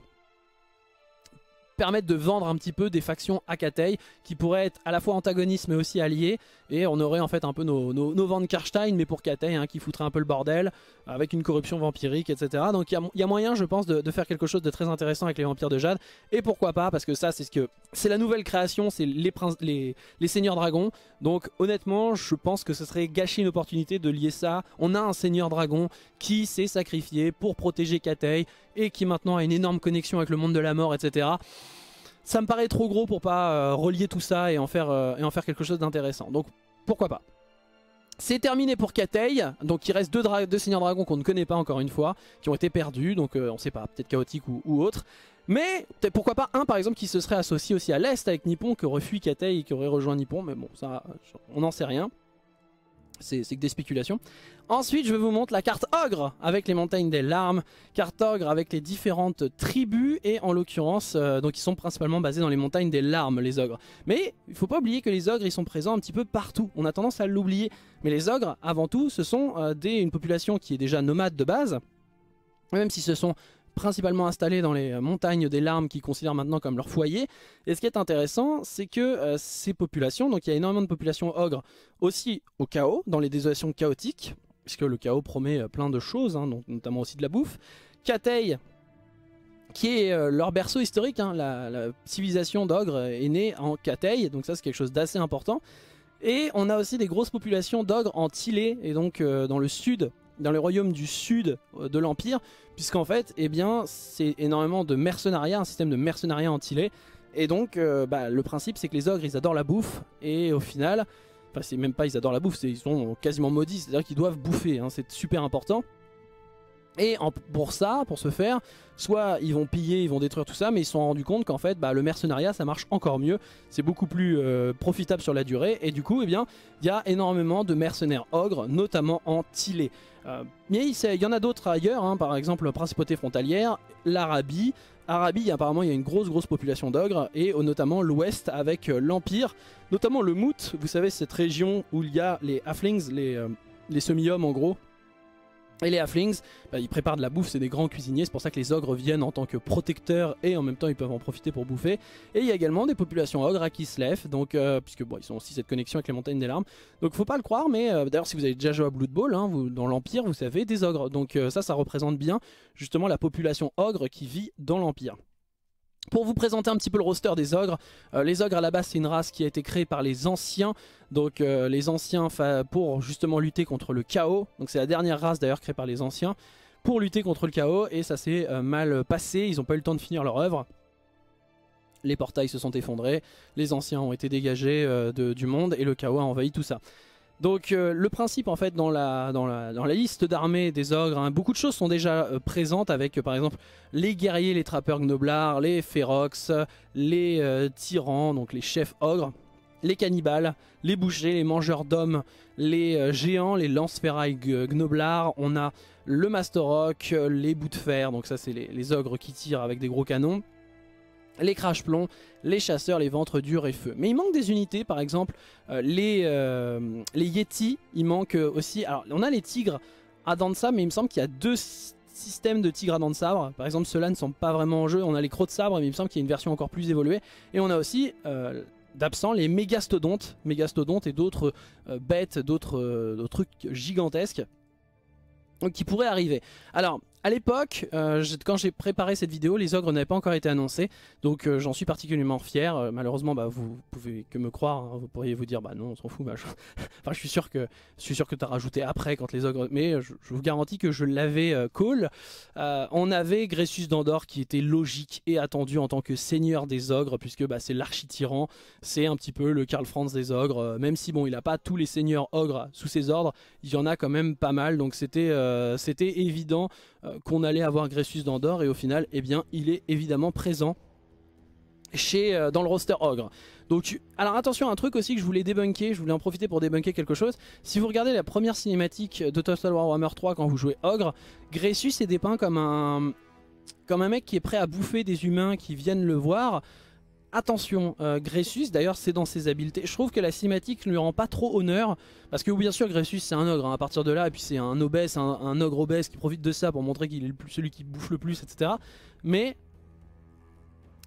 permettre de vendre un petit peu des factions Akatei qui pourraient être à la fois antagonistes mais aussi alliés. Et on aurait en fait un peu nos, nos, nos Karstein, mais pour Katei, hein, qui foutrait un peu le bordel, avec une corruption vampirique, etc. Donc il y, a moyen, je pense, de, faire quelque chose de très intéressant avec les vampires de Jade. Et pourquoi pas, parce que ça, c'est ce que c'est la nouvelle création, c'est les, les, les seigneurs dragons. Donc honnêtement, je pense que ce serait gâcher une opportunité de lier ça. On a un seigneur dragon qui s'est sacrifié pour protéger Katei et qui maintenant a une énorme connexion avec le monde de la mort, etc. Ça me paraît trop gros pour pas euh, relier tout ça euh, et en faire, quelque chose d'intéressant. Donc pourquoi pas. C'est terminé pour Katei, donc il reste deux, seigneurs dragons qu'on ne connaît pas encore une fois, qui ont été perdus, donc euh, on sait pas, peut-être chaotique ou, ou, autre. Mais pourquoi pas un par exemple qui se serait associé aussi à l'Est avec Nippon, que refuit Katei et qui aurait rejoint Nippon, mais bon ça on n'en sait rien c'est que des spéculations. Ensuite, je vais vous montre la carte Ogre avec les montagnes des larmes, carte Ogre avec les différentes tribus et en l'occurrence, euh, donc ils sont principalement basés dans les montagnes des larmes, les ogres. Mais il faut pas oublier que les ogres, ils sont présents un petit peu partout. On a tendance à l'oublier. Mais les ogres, avant tout, ce sont euh, des, une population qui est déjà nomade de base, même si ce sont principalement installés dans les euh, montagnes des larmes qu'ils considèrent maintenant comme leur foyer. Et ce qui est intéressant, c'est que euh, ces populations, donc il y a énormément de populations ogres aussi au chaos, dans les désolations chaotiques, puisque le chaos promet euh, plein de choses, hein, notamment aussi de la bouffe. Katei, qui est leur berceau historique, hein, la, civilisation d'ogres est née en Katei, donc ça c'est quelque chose d'assez important. Et on a aussi des grosses populations d'ogres en Tilé, et donc dans le sud dans le royaume du sud euh, de l'Empire, puisqu'en fait, eh bien, c'est énormément de mercenariat, un système de mercenariat entilé. Et donc, euh, bah, le principe, c'est que les ogres, ils adorent la bouffe, et au final, enfin, c'est même pas ils adorent la bouffe, ils sont quasiment maudits, c'est-à-dire qu'ils doivent bouffer, hein, c'est super important. Et pour ça, pour ce faire, soit ils vont piller, ils vont détruire tout ça, mais ils se sont rendus compte qu'en fait, bah, le mercenariat, ça marche encore mieux. C'est beaucoup plus euh, profitable sur la durée. Et du coup, eh bien, il y a énormément de mercenaires ogres, notamment en Tilé. Euh, mais il y en a d'autres ailleurs, hein, par exemple, la principauté frontalière, l'Arabie. Arabie, apparemment, il y a une grosse, grosse population d'ogres, et euh, notamment l'Ouest avec l'Empire, notamment le Mout. Vous savez, cette région où il y a les halflings, les, les semi-hommes en gros, et les halflings, bah, ils préparent de la bouffe, c'est des grands cuisiniers, c'est pour ça que les ogres viennent en tant que protecteurs et en même temps ils peuvent en profiter pour bouffer. Et il y a également des populations ogres à Kislev, donc, euh, puisque ils ont aussi cette connexion avec les montagnes des larmes. Donc faut pas le croire, mais euh, d'ailleurs si vous avez déjà joué à Blood Bowl, hein, dans l'Empire, vous savez, des ogres. Donc euh, ça, ça représente bien justement la population ogre qui vit dans l'Empire. Pour vous présenter un petit peu le roster des ogres, euh, les ogres à la base c'est une race qui a été créée par les anciens, donc euh, les anciens pour justement lutter contre le chaos, donc c'est la dernière race d'ailleurs créée par les anciens, pour lutter contre le chaos et ça s'est euh, mal passé, ils n'ont pas eu le temps de finir leur œuvre. Les portails se sont effondrés, les anciens ont été dégagés du monde et le chaos a envahi tout ça. Donc euh, le principe en fait dans la, liste d'armées des ogres, hein, beaucoup de choses sont déjà euh, présentes avec euh, par exemple les guerriers, les trappeurs gnoblars les férox, les tyrans, donc les chefs ogres, les cannibales, les bouchers, les mangeurs d'hommes, les géants, les lance-ferrailles gnoblars on a le master les bouts de fer, donc ça c'est les ogres qui tirent avec des gros canons les crash plombs, les chasseurs, les ventres durs et feu. Mais il manque des unités, par exemple, euh, les, euh, les yétis, il manque euh, aussi... Alors, on a les tigres à dents de sabre, mais il me semble qu'il y a deux systèmes de tigres à dents de sabre. Par exemple, ceux-là ne sont pas vraiment en jeu. On a les crocs de sabre, mais il me semble qu'il y a une version encore plus évoluée. Et on a aussi... d'absent, les mégastodontes, mégastodontes et d'autres bêtes, d'autres trucs gigantesques qui pourraient arriver. Alors, à l'époque, euh, quand j'ai préparé cette vidéo, les ogres n'avaient pas encore été annoncés, donc euh, j'en suis particulièrement fier. Euh, malheureusement, bah, vous pouvez que me croire, hein. vous pourriez vous dire, bah non, on s'en fout, enfin, je suis sûr que je suis sûr que rajouté après quand les ogres, mais je, vous garantis que je l'avais call. on avait Grécius d'Andorre qui était logique et attendu en tant que seigneur des ogres, puisque bah, c'est l'architiran, c'est un petit peu le Karl Franz des ogres, même si bon, il n'a pas tous les seigneurs ogres sous ses ordres, il y en a quand même pas mal, donc c'était évident euh, qu'on allait avoir Gressus d'Andorre et au final eh bien il est évidemment présent chez, euh, dans le roster Ogre. Donc, alors attention, un truc aussi que je voulais débunker, je voulais en profiter pour débunker quelque chose. Si vous regardez la première cinématique de Total War Warhammer 3 quand vous jouez Ogre, Gressus est dépeint comme un, comme un mec qui est prêt à bouffer des humains qui viennent le voir attention, euh, Grécius d'ailleurs c'est dans ses habiletés, je trouve que la cinématique ne lui rend pas trop honneur, parce que bien sûr Gressus c'est un ogre, hein. à partir de là, et puis c'est un obèse, un, ogre obèse qui profite de ça pour montrer qu'il est celui qui bouffe le plus, etc. Mais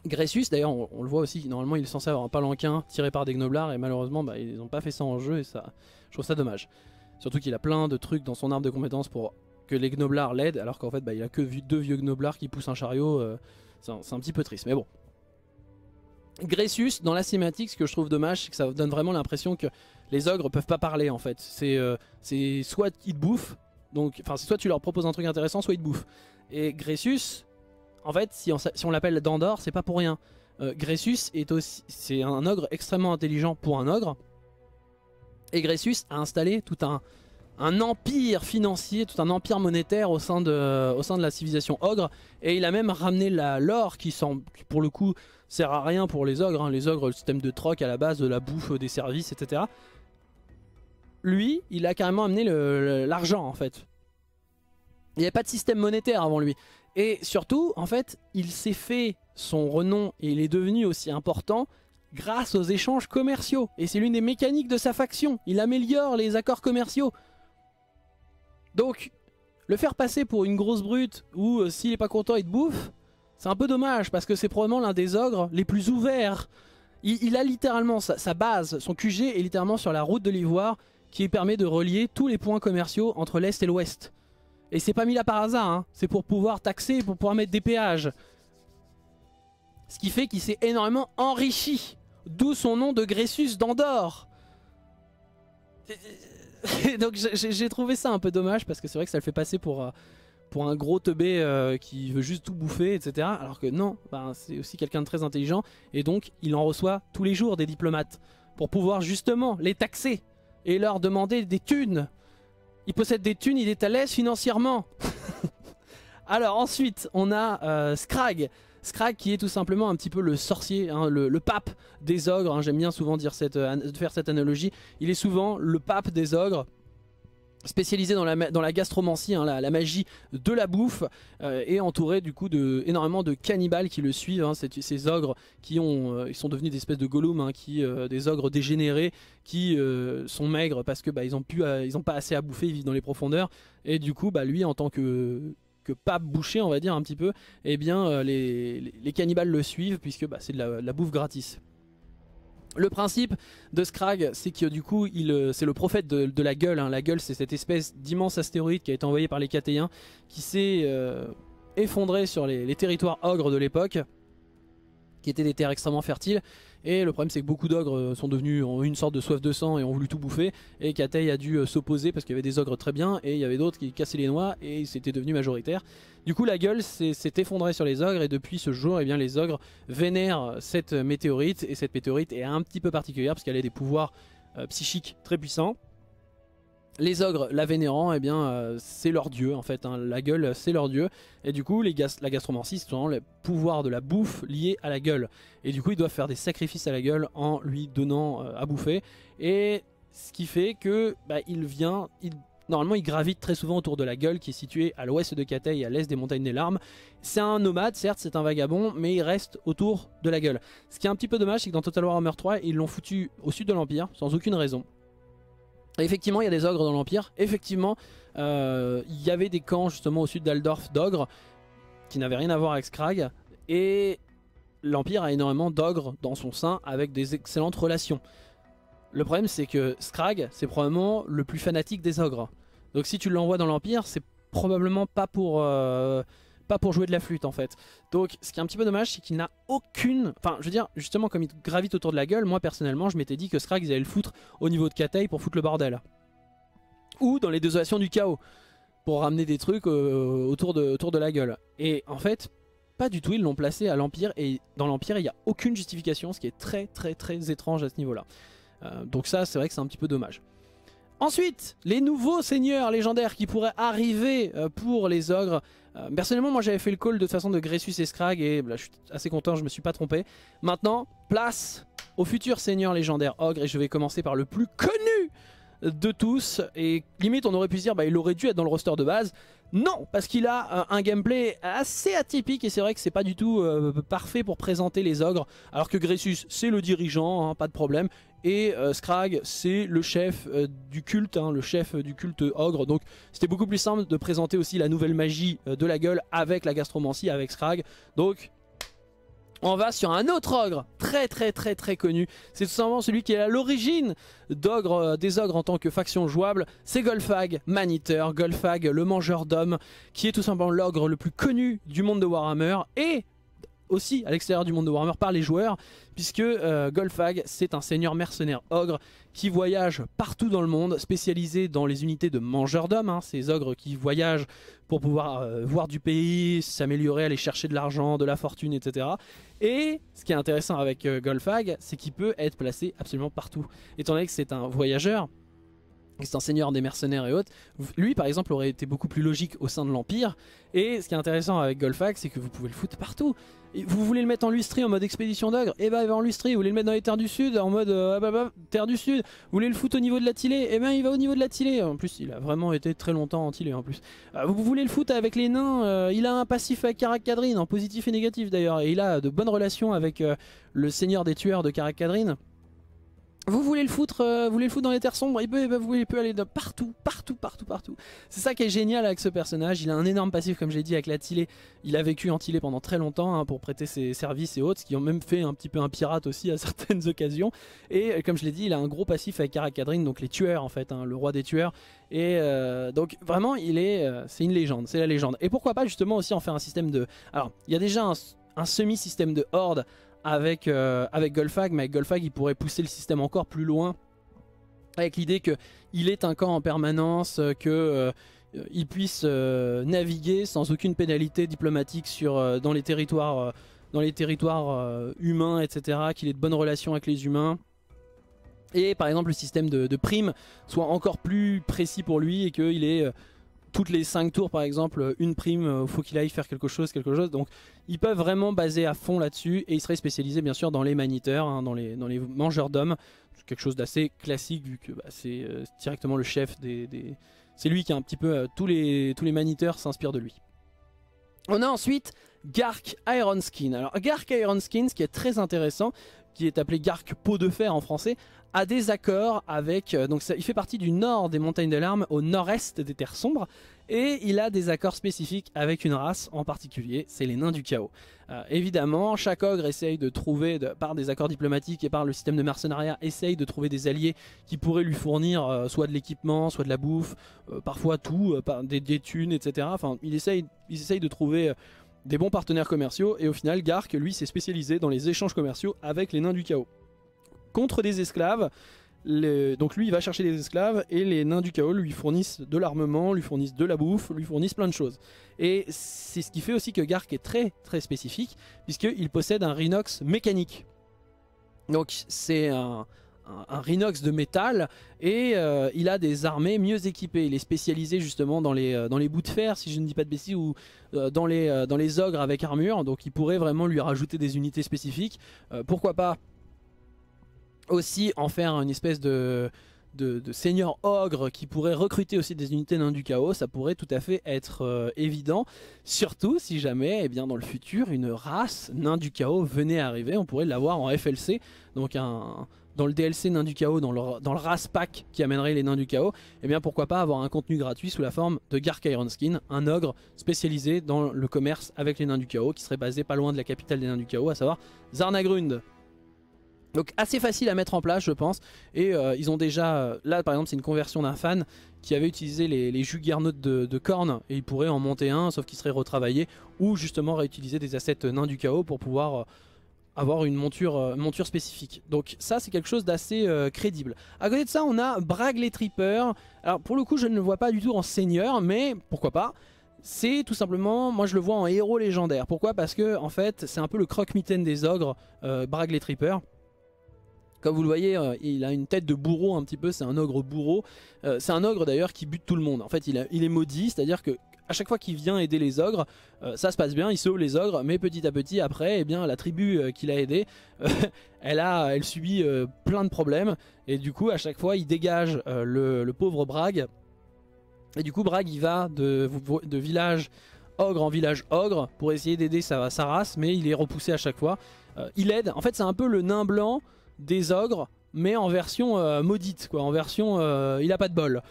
Gressus, d'ailleurs on, le voit aussi, normalement il est censé avoir un palanquin tiré par des gnoblards, et malheureusement bah, ils n'ont pas fait ça en jeu, et ça, je trouve ça dommage. Surtout qu'il a plein de trucs dans son arbre de compétences pour que les gnoblards l'aident, alors qu'en fait bah, il a que deux vieux gnoblards qui poussent un chariot, euh, c'est un, petit peu triste, mais bon. Gressus, dans la cinématique, ce que je trouve dommage, c'est que ça donne vraiment l'impression que les ogres peuvent pas parler en fait. C'est euh, c'est soit ils te bouffent, donc enfin soit tu leur proposes un truc intéressant, soit ils te bouffent. Et Gressus, en fait, si on, on l'appelle Dandor, c'est pas pour rien. Euh, est aussi, c'est un ogre extrêmement intelligent pour un ogre. Et Gressus a installé tout un, un empire financier, tout un empire monétaire au sein de, au sein de la civilisation ogre. Et il a même ramené l'or qui, pour le coup, sert à rien pour les ogres. Hein. Les ogres, le système de troc à la base, de la bouffe, des services, etc. Lui, il a carrément amené l'argent, en fait. Il n'y avait pas de système monétaire avant lui. Et surtout, en fait, il s'est fait son renom et il est devenu aussi important grâce aux échanges commerciaux. Et c'est l'une des mécaniques de sa faction. Il améliore les accords commerciaux. Donc, le faire passer pour une grosse brute ou euh, s'il est pas content, il te bouffe, c'est un peu dommage parce que c'est probablement l'un des ogres les plus ouverts. Il, a littéralement sa, base, son QG est littéralement sur la route de l'ivoire qui permet de relier tous les points commerciaux entre l'Est et l'Ouest. Et c'est pas mis là par hasard, hein. c'est pour pouvoir taxer, pour pouvoir mettre des péages. Ce qui fait qu'il s'est énormément enrichi, d'où son nom de Grécius d'Andorre. Et donc j'ai trouvé ça un peu dommage parce que c'est vrai que ça le fait passer pour, euh, pour un gros teubé euh, qui veut juste tout bouffer, etc. Alors que non, ben, c'est aussi quelqu'un de très intelligent et donc il en reçoit tous les jours des diplomates pour pouvoir justement les taxer et leur demander des thunes. Il possède des thunes, il est à l'aise financièrement. Alors ensuite, on a euh, Scrag. Scrag qui est tout simplement un petit peu le sorcier, hein, le, pape des ogres, hein. j'aime bien souvent dire cette, euh, faire cette analogie, il est souvent le pape des ogres, spécialisé dans la, dans la gastromancie, hein, la, magie de la bouffe, euh, et entouré du coup de énormément de cannibales qui le suivent, ces, ogres qui ont, euh, ils sont devenus des espèces de gollums, des ogres dégénérés qui sont maigres parce que bah, ils ont pas assez à bouffer, ils vivent dans les profondeurs, et du coup bah, lui en tant que que Pape Boucher, on va dire un petit peu, eh bien euh, les, cannibales le suivent puisque bah, c'est de la, bouffe gratis. Le principe de Scrag, c'est que du coup, euh, c'est le prophète de, la gueule. Hein. La gueule, c'est cette espèce d'immense astéroïde qui a été envoyé par les cathéens, qui s'est euh, effondré sur les, territoires ogres de l'époque, qui étaient des terres extrêmement fertiles. Et le problème, c'est que beaucoup d'ogres euh, sont devenus, une sorte de soif de sang et ont voulu tout bouffer. Et Katei a dû euh, s'opposer parce qu'il y avait des ogres très bien et il y avait d'autres qui cassaient les noix et c'était devenu majoritaire. Du coup, la gueule s'est effondrée sur les ogres et depuis ce jour, eh bien, les ogres vénèrent cette météorite. Et cette météorite est un petit peu particulière parce qu'elle a des pouvoirs euh, psychiques très puissants les ogres, la vénérant, eh bien, euh, c'est leur dieu en fait. Hein. La gueule, euh, c'est leur dieu. Et du coup, les la gastromancie, c'est le pouvoir de la bouffe lié à la gueule. Et du coup, ils doivent faire des sacrifices à la gueule en lui donnant euh, à bouffer. Et ce qui fait que bah, il vient, Normalement, il gravite très souvent autour de la gueule qui est située à l'ouest de Cathay à l'est des montagnes des larmes. C'est un nomade, certes, c'est un vagabond, mais il reste autour de la gueule. Ce qui est un petit peu dommage, c'est que dans Total War Warhammer 3, ils l'ont foutu au sud de l'Empire, sans aucune raison effectivement, il y a des ogres dans l'Empire. Effectivement, euh, il y avait des camps justement au sud d'Aldorf d'ogres qui n'avaient rien à voir avec Scrag. Et l'Empire a énormément d'ogres dans son sein avec des excellentes relations. Le problème, c'est que Scrag, c'est probablement le plus fanatique des ogres. Donc si tu l'envoies dans l'Empire, c'est probablement pas pour... Euh, pas pour jouer de la flûte en fait. Donc ce qui est un petit peu dommage, c'est qu'il n'a aucune... Enfin je veux dire, justement comme il gravite autour de la gueule, moi personnellement je m'étais dit que Scrag ils allaient le foutre au niveau de Katei pour foutre le bordel. Ou dans les désolations du chaos, pour ramener des trucs euh, autour, de, autour de la gueule. Et en fait, pas du tout, ils l'ont placé à l'Empire, et dans l'Empire il n'y a aucune justification, ce qui est très très très étrange à ce niveau-là. Euh, donc ça c'est vrai que c'est un petit peu dommage. Ensuite, les nouveaux seigneurs légendaires qui pourraient arriver euh, pour les ogres. Euh, personnellement, moi j'avais fait le call de façon de Gressus et Scrag et bah, je suis assez content, je me suis pas trompé. Maintenant, place au futur seigneur légendaire ogre et je vais commencer par le plus connu de tous. Et limite, on aurait pu dire, bah, il aurait dû être dans le roster de base. Non, parce qu'il a euh, un gameplay assez atypique et c'est vrai que c'est pas du tout parfait pour présenter les ogres. Alors que Gressus, c'est le dirigeant, hein, pas de problème. Et euh, Scrag, c'est le chef euh, du culte, hein, le chef euh, du culte ogre. Donc c'était beaucoup plus simple de présenter aussi la nouvelle magie de la gueule avec la gastromancie, avec Scrag. Donc on va sur un autre ogre très très très très connu. C'est tout simplement celui qui est à l'origine d'ogre des ogres en tant que faction jouable. C'est Golfag, Maniteur, Golfag, le mangeur d'hommes, qui est tout simplement l'ogre le plus connu du monde de Warhammer. Et aussi à l'extérieur du monde de Warhammer par les joueurs, puisque euh, Golfag, c'est un seigneur mercenaire ogre qui voyage partout dans le monde, spécialisé dans les unités de mangeurs d'hommes, hein. ces ogres qui voyagent pour pouvoir euh, voir du pays, s'améliorer, aller chercher de l'argent, de la fortune, etc. Et ce qui est intéressant avec euh, Golfag, c'est qu'il peut être placé absolument partout. Étant donné que c'est un voyageur, c'est un seigneur des mercenaires et autres, lui par exemple aurait été beaucoup plus logique au sein de l'Empire, et ce qui est intéressant avec Golfag, c'est que vous pouvez le foutre partout. Vous voulez le mettre en lustrie en mode expédition d'ogre Eh ben il va en lustrie. Vous voulez le mettre dans les terres du sud en mode euh, terre du sud. Vous voulez le foutre au niveau de la Tilée Eh ben il va au niveau de la Tilée. En plus il a vraiment été très longtemps en Tilée en plus. Euh, vous voulez le foot avec les nains euh, Il a un passif à Caracadrine en positif et négatif d'ailleurs. Et il a de bonnes relations avec le seigneur des tueurs de Caracadrine. Vous voulez le foutre, euh, voulez le foutre dans les terres sombres, il peut, il peut, aller de partout, partout, partout, partout. C'est ça qui est génial avec ce personnage. Il a un énorme passif, comme j'ai dit, avec la Tilée. Il a vécu en Tilée pendant très longtemps hein, pour prêter ses services et autres, ce qui ont même fait un petit peu un pirate aussi à certaines occasions. Et euh, comme je l'ai dit, il a un gros passif avec Caracadrine, donc les tueurs en fait, hein, le roi des tueurs. Et euh, donc vraiment, il est, c'est une légende, c'est la légende. Et pourquoi pas justement aussi en faire un système de. Alors, il y a déjà un, un semi-système de horde avec, euh, avec Golfag, mais avec Golfag, il pourrait pousser le système encore plus loin, avec l'idée qu'il est un camp en permanence, euh, que... Euh, il puisse naviguer sans aucune pénalité diplomatique sur, dans les territoires, dans les territoires humains, etc. Qu'il ait de bonnes relations avec les humains et par exemple le système de, prime primes soit encore plus précis pour lui et qu'il ait toutes les 5 tours par exemple euh, une prime euh, faut qu'il aille faire quelque chose quelque chose donc ils peuvent vraiment baser à fond là-dessus et ils seraient spécialisés bien sûr dans les maniteurs hein, dans les mangeurs d'hommes quelque chose d'assez classique vu que bah, euh, c'est directement le chef des, c'est lui qui a un petit peu tous les tous les maniteurs s'inspirent de lui on a ensuite Gark Skin. alors Gark Ironskin ce qui est très intéressant qui est appelé Gark Peau de Fer en français, a des accords avec... Euh, donc il fait partie du nord des montagnes de l'arme au nord-est des terres sombres. Et il a des accords spécifiques avec une race en particulier, c'est les nains du chaos. Euh, évidemment, chaque ogre essaye de trouver, par des accords diplomatiques et par le système de mercenariat, essaye de trouver des alliés qui pourraient lui fournir euh, soit de l'équipement, soit de la bouffe, parfois tout, des, thunes, etc. Enfin, il essaye, il de trouver des bons partenaires commerciaux et au final, Gark, lui, s'est spécialisé dans les échanges commerciaux avec les nains du chaos contre des esclaves. Donc lui, il va chercher des esclaves et les nains du chaos lui fournissent de l'armement, lui fournissent de la bouffe, lui fournissent plein de choses. Et c'est ce qui fait aussi que Gark est très très spécifique puisqu'il possède un rhinox mécanique. Donc c'est un, un, rhinox de métal et euh, il a des armées mieux équipées. Il est spécialisé justement dans les, euh, dans les bouts de fer, si je ne dis pas de bêtises, ou euh, dans, les, dans les ogres avec armure. Donc il pourrait vraiment lui rajouter des unités spécifiques. pourquoi pas aussi en faire une espèce de, seigneur ogre qui pourrait recruter aussi des unités nains du chaos, ça pourrait tout à fait être euh, évident. Surtout si jamais, eh bien, dans le futur, une race nain du chaos venait à arriver, on pourrait l'avoir en FLC, donc un, dans le DLC nain du chaos, dans le, dans race pack qui amènerait les nains du chaos, et eh bien pourquoi pas avoir un contenu gratuit sous la forme de Gark Skin, un ogre spécialisé dans le commerce avec les nains du chaos, qui serait basé pas loin de la capitale des nains du chaos, à savoir Zarnagrund. Donc assez facile à mettre en place je pense et euh, ils ont déjà, euh, là par exemple c'est une conversion d'un fan qui avait utilisé les, les de, corne et il pourrait en monter un sauf qu'il serait retravaillé ou justement réutiliser des assets nains du chaos pour pouvoir euh, avoir une monture, monture spécifique. Donc ça c'est quelque chose d'assez crédible. À côté de ça on a Brag les alors pour le coup je ne le vois pas du tout en seigneur mais pourquoi pas c'est tout simplement, moi je le vois en héros légendaire. Pourquoi Parce que en fait c'est un peu le croque-mitaine des ogres, Brag les Trippers. Comme vous le voyez, euh, il a une tête de bourreau un petit peu, c'est un ogre bourreau. Euh, c'est un ogre d'ailleurs qui bute tout le monde. En fait, il, est maudit, c'est-à-dire que à chaque fois qu'il vient aider les ogres, euh, ça se passe bien, il sauve les ogres, mais petit à petit après, eh bien la tribu qu'il a aidé, elle a, elle subit plein de problèmes et du coup à chaque fois il dégage le, pauvre Brag. et du coup Brag, il va de, village ogre en village ogre pour essayer d'aider sa, sa, race, mais il est repoussé à chaque fois. il aide, en fait c'est un peu le nain blanc des ogres mais en version euh, maudite, quoi, en version euh, il a pas de bol.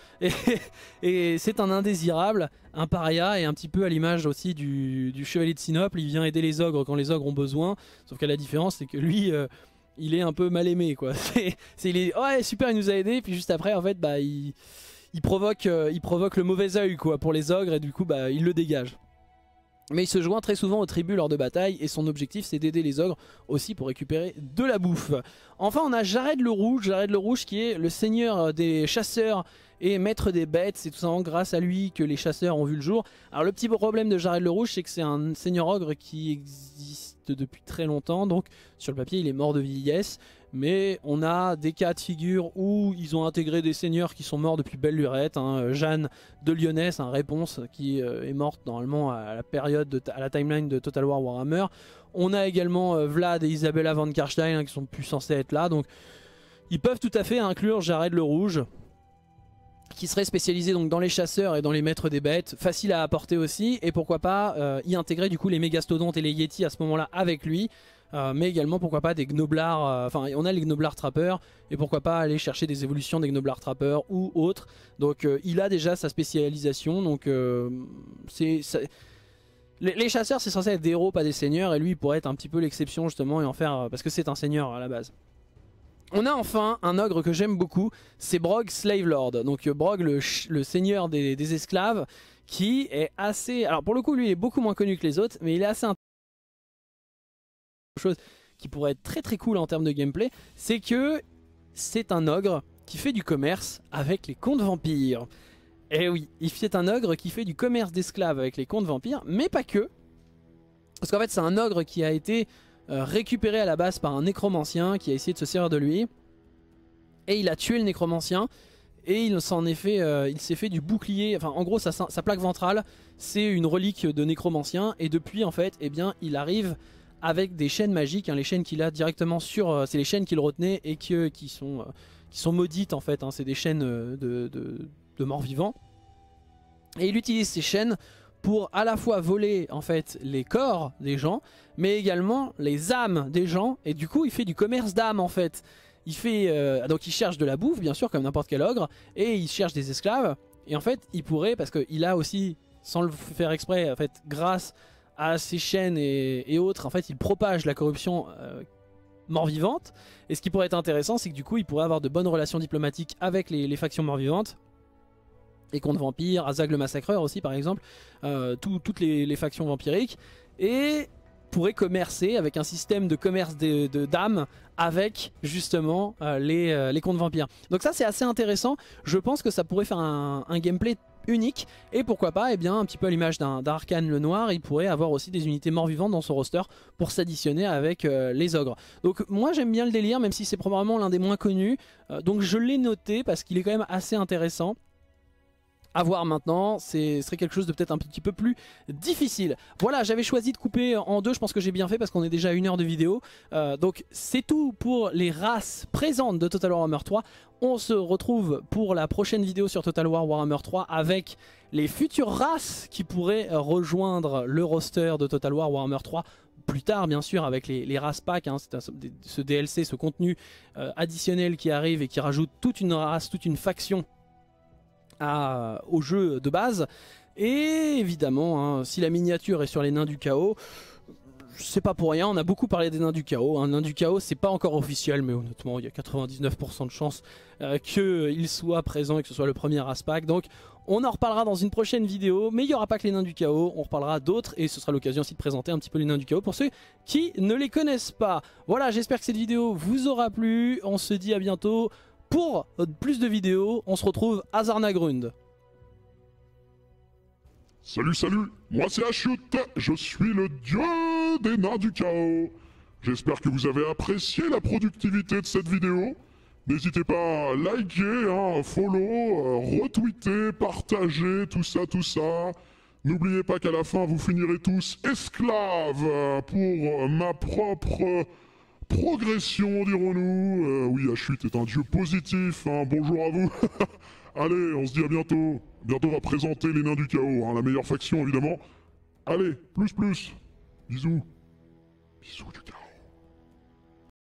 Et, c'est un indésirable, un paria, et un petit peu à l'image aussi du, chevalier de Sinople, il vient aider les ogres quand les ogres ont besoin, sauf qu'à la différence c'est que lui, euh, il est un peu mal aimé, quoi. C'est, il est, ouais super, il nous a aidé, puis juste après en fait, bah il, provoque, il provoque le mauvais oeil quoi, pour les ogres, et du coup bah il le dégage. Mais il se joint très souvent aux tribus lors de batailles et son objectif c'est d'aider les ogres aussi pour récupérer de la bouffe. Enfin on a Jared le Rouge, Jared le Rouge qui est le seigneur euh, des chasseurs et maître des bêtes, c'est tout simplement grâce à lui que les chasseurs ont vu le jour. Alors le petit problème de Jared le Rouge c'est que c'est un seigneur ogre qui existe depuis très longtemps, donc sur le papier il est mort de vieillesse. Mais on a des cas de figure où ils ont intégré des seigneurs qui sont morts depuis belle lurette. Hein. Euh, Jeanne de Lyonesse, un réponse qui euh, est morte normalement à la période, à la timeline de Total War Warhammer. On a également euh, Vlad et Isabella von Karstein hein, qui sont plus censés être là. Donc ils peuvent tout à fait inclure Jared le Rouge qui serait spécialisé donc dans les chasseurs et dans les maîtres des bêtes, facile à apporter aussi, et pourquoi pas y intégrer du coup les mégastodontes et les yétis à ce moment-là avec lui, euh, mais également pourquoi pas des Gnoblars, euh, enfin on a les Gnoblars trappeurs, et pourquoi pas aller chercher des évolutions des Gnoblars trappeurs ou autres. Donc euh, il a déjà sa spécialisation, donc c'est... Les, chasseurs c'est censé être des héros, pas des seigneurs, et lui il pourrait être un petit peu l'exception justement et en faire... parce que c'est un seigneur à la base. On a enfin un ogre que j'aime beaucoup, c'est Brog lord Donc Brog, le, seigneur des, esclaves, qui est assez... Alors pour le coup lui il est beaucoup moins connu que les autres mais il est assez chose qui pourrait être très très cool en termes de gameplay, c'est que c'est un ogre qui fait du commerce avec les contes vampires. et eh oui, il fait un ogre qui fait du commerce d'esclaves avec les contes vampires, mais pas que. Parce qu'en fait, c'est un ogre qui a été euh, récupéré à la base par un nécromancien qui a essayé de se servir de lui. Et il a tué le nécromancien. Et il s'en est fait, euh, il s'est fait du bouclier. Enfin, en gros, sa, sa plaque ventrale, c'est une relique de nécromancien. Et depuis, en fait, eh bien, il arrive avec des chaînes magiques. Hein, les chaînes qu'il a directement sur, euh, c'est les chaînes qu'il retenait et qui sont euh, qui sont maudites en fait. Hein. c'est des chaînes euh, de, morts vivants. Et il utilise ces chaînes pour à la fois voler en fait les corps des gens, mais également les âmes des gens. Et du coup, il fait du commerce d'âmes en fait. Il fait donc il cherche de la bouffe, bien sûr, comme n'importe quel ogre, et il cherche des esclaves. Et en fait, il pourrait parce qu'il a aussi, sans le faire exprès, en fait, grâce à ses chaînes et, autres, en fait, il propage la corruption euh, mort-vivante. Et ce qui pourrait être intéressant, c'est que du coup, il pourrait avoir de bonnes relations diplomatiques avec les, factions mort-vivantes. Et contre vampires, Azag le massacreur aussi, par exemple, euh, toutes les, factions vampiriques. Et pourrait commercer avec un système de commerce d'âmes avec justement euh, les, les, vampires. Donc ça c'est assez intéressant, je pense que ça pourrait faire un, un gameplay unique. Et pourquoi pas, eh bien, un petit peu à l'image d'un Arcane le Noir, il pourrait avoir aussi des unités mort-vivantes dans son roster pour s'additionner avec euh, les ogres. Donc moi j'aime bien le délire, même si c'est probablement l'un des moins connus. Euh, donc je l'ai noté parce qu'il est quand même assez intéressant à voir maintenant, ce serait quelque chose de peut-être un petit peu plus difficile. Voilà, j'avais choisi de couper en deux, je pense que j'ai bien fait parce qu'on est déjà à une heure de vidéo. Euh, donc c'est tout pour les races présentes de Total War Warhammer 3. On se retrouve pour la prochaine vidéo sur Total War Warhammer 3 avec les futures races qui pourraient rejoindre le roster de Total War Warhammer 3 plus tard bien sûr avec les, races packs, hein. ce DLC, ce contenu euh, additionnel qui arrive et qui rajoute toute une race, toute une faction au jeu de base. Et évidemment, hein, si la miniature est sur les nains du chaos, c'est pas pour rien, on a beaucoup parlé des nains du chaos. Un hein. nain du chaos, c'est pas encore officiel, mais honnêtement, il y a 99% de chances euh, qu'il soit présent et que ce soit le premier Aspac. Donc, on en reparlera dans une prochaine vidéo, mais il n'y aura pas que les nains du chaos, on reparlera d'autres et ce sera l'occasion aussi de présenter un petit peu les nains du chaos pour ceux qui ne les connaissent pas. Voilà, j'espère que cette vidéo vous aura plu. On se dit à bientôt pour euh, plus de vidéos, on se retrouve à Zarnagrund. Salut, salut, moi c'est Ashut, je suis le dieu des nains du chaos. J'espère que vous avez apprécié la productivité de cette vidéo. N'hésitez pas à liker, hein, follow, retweeter, partager, tout ça, tout ça. N'oubliez pas qu'à la fin, vous finirez tous esclaves euh, pour euh, ma propre progression, dirons-nous. Euh, oui, la chute est un dieu positif. Hein. Bonjour à vous. Allez, on se dit à bientôt. Bientôt, on va présenter les nains du chaos, hein. la meilleure faction, évidemment. Allez, plus, plus. Bisous. Bisous du chaos.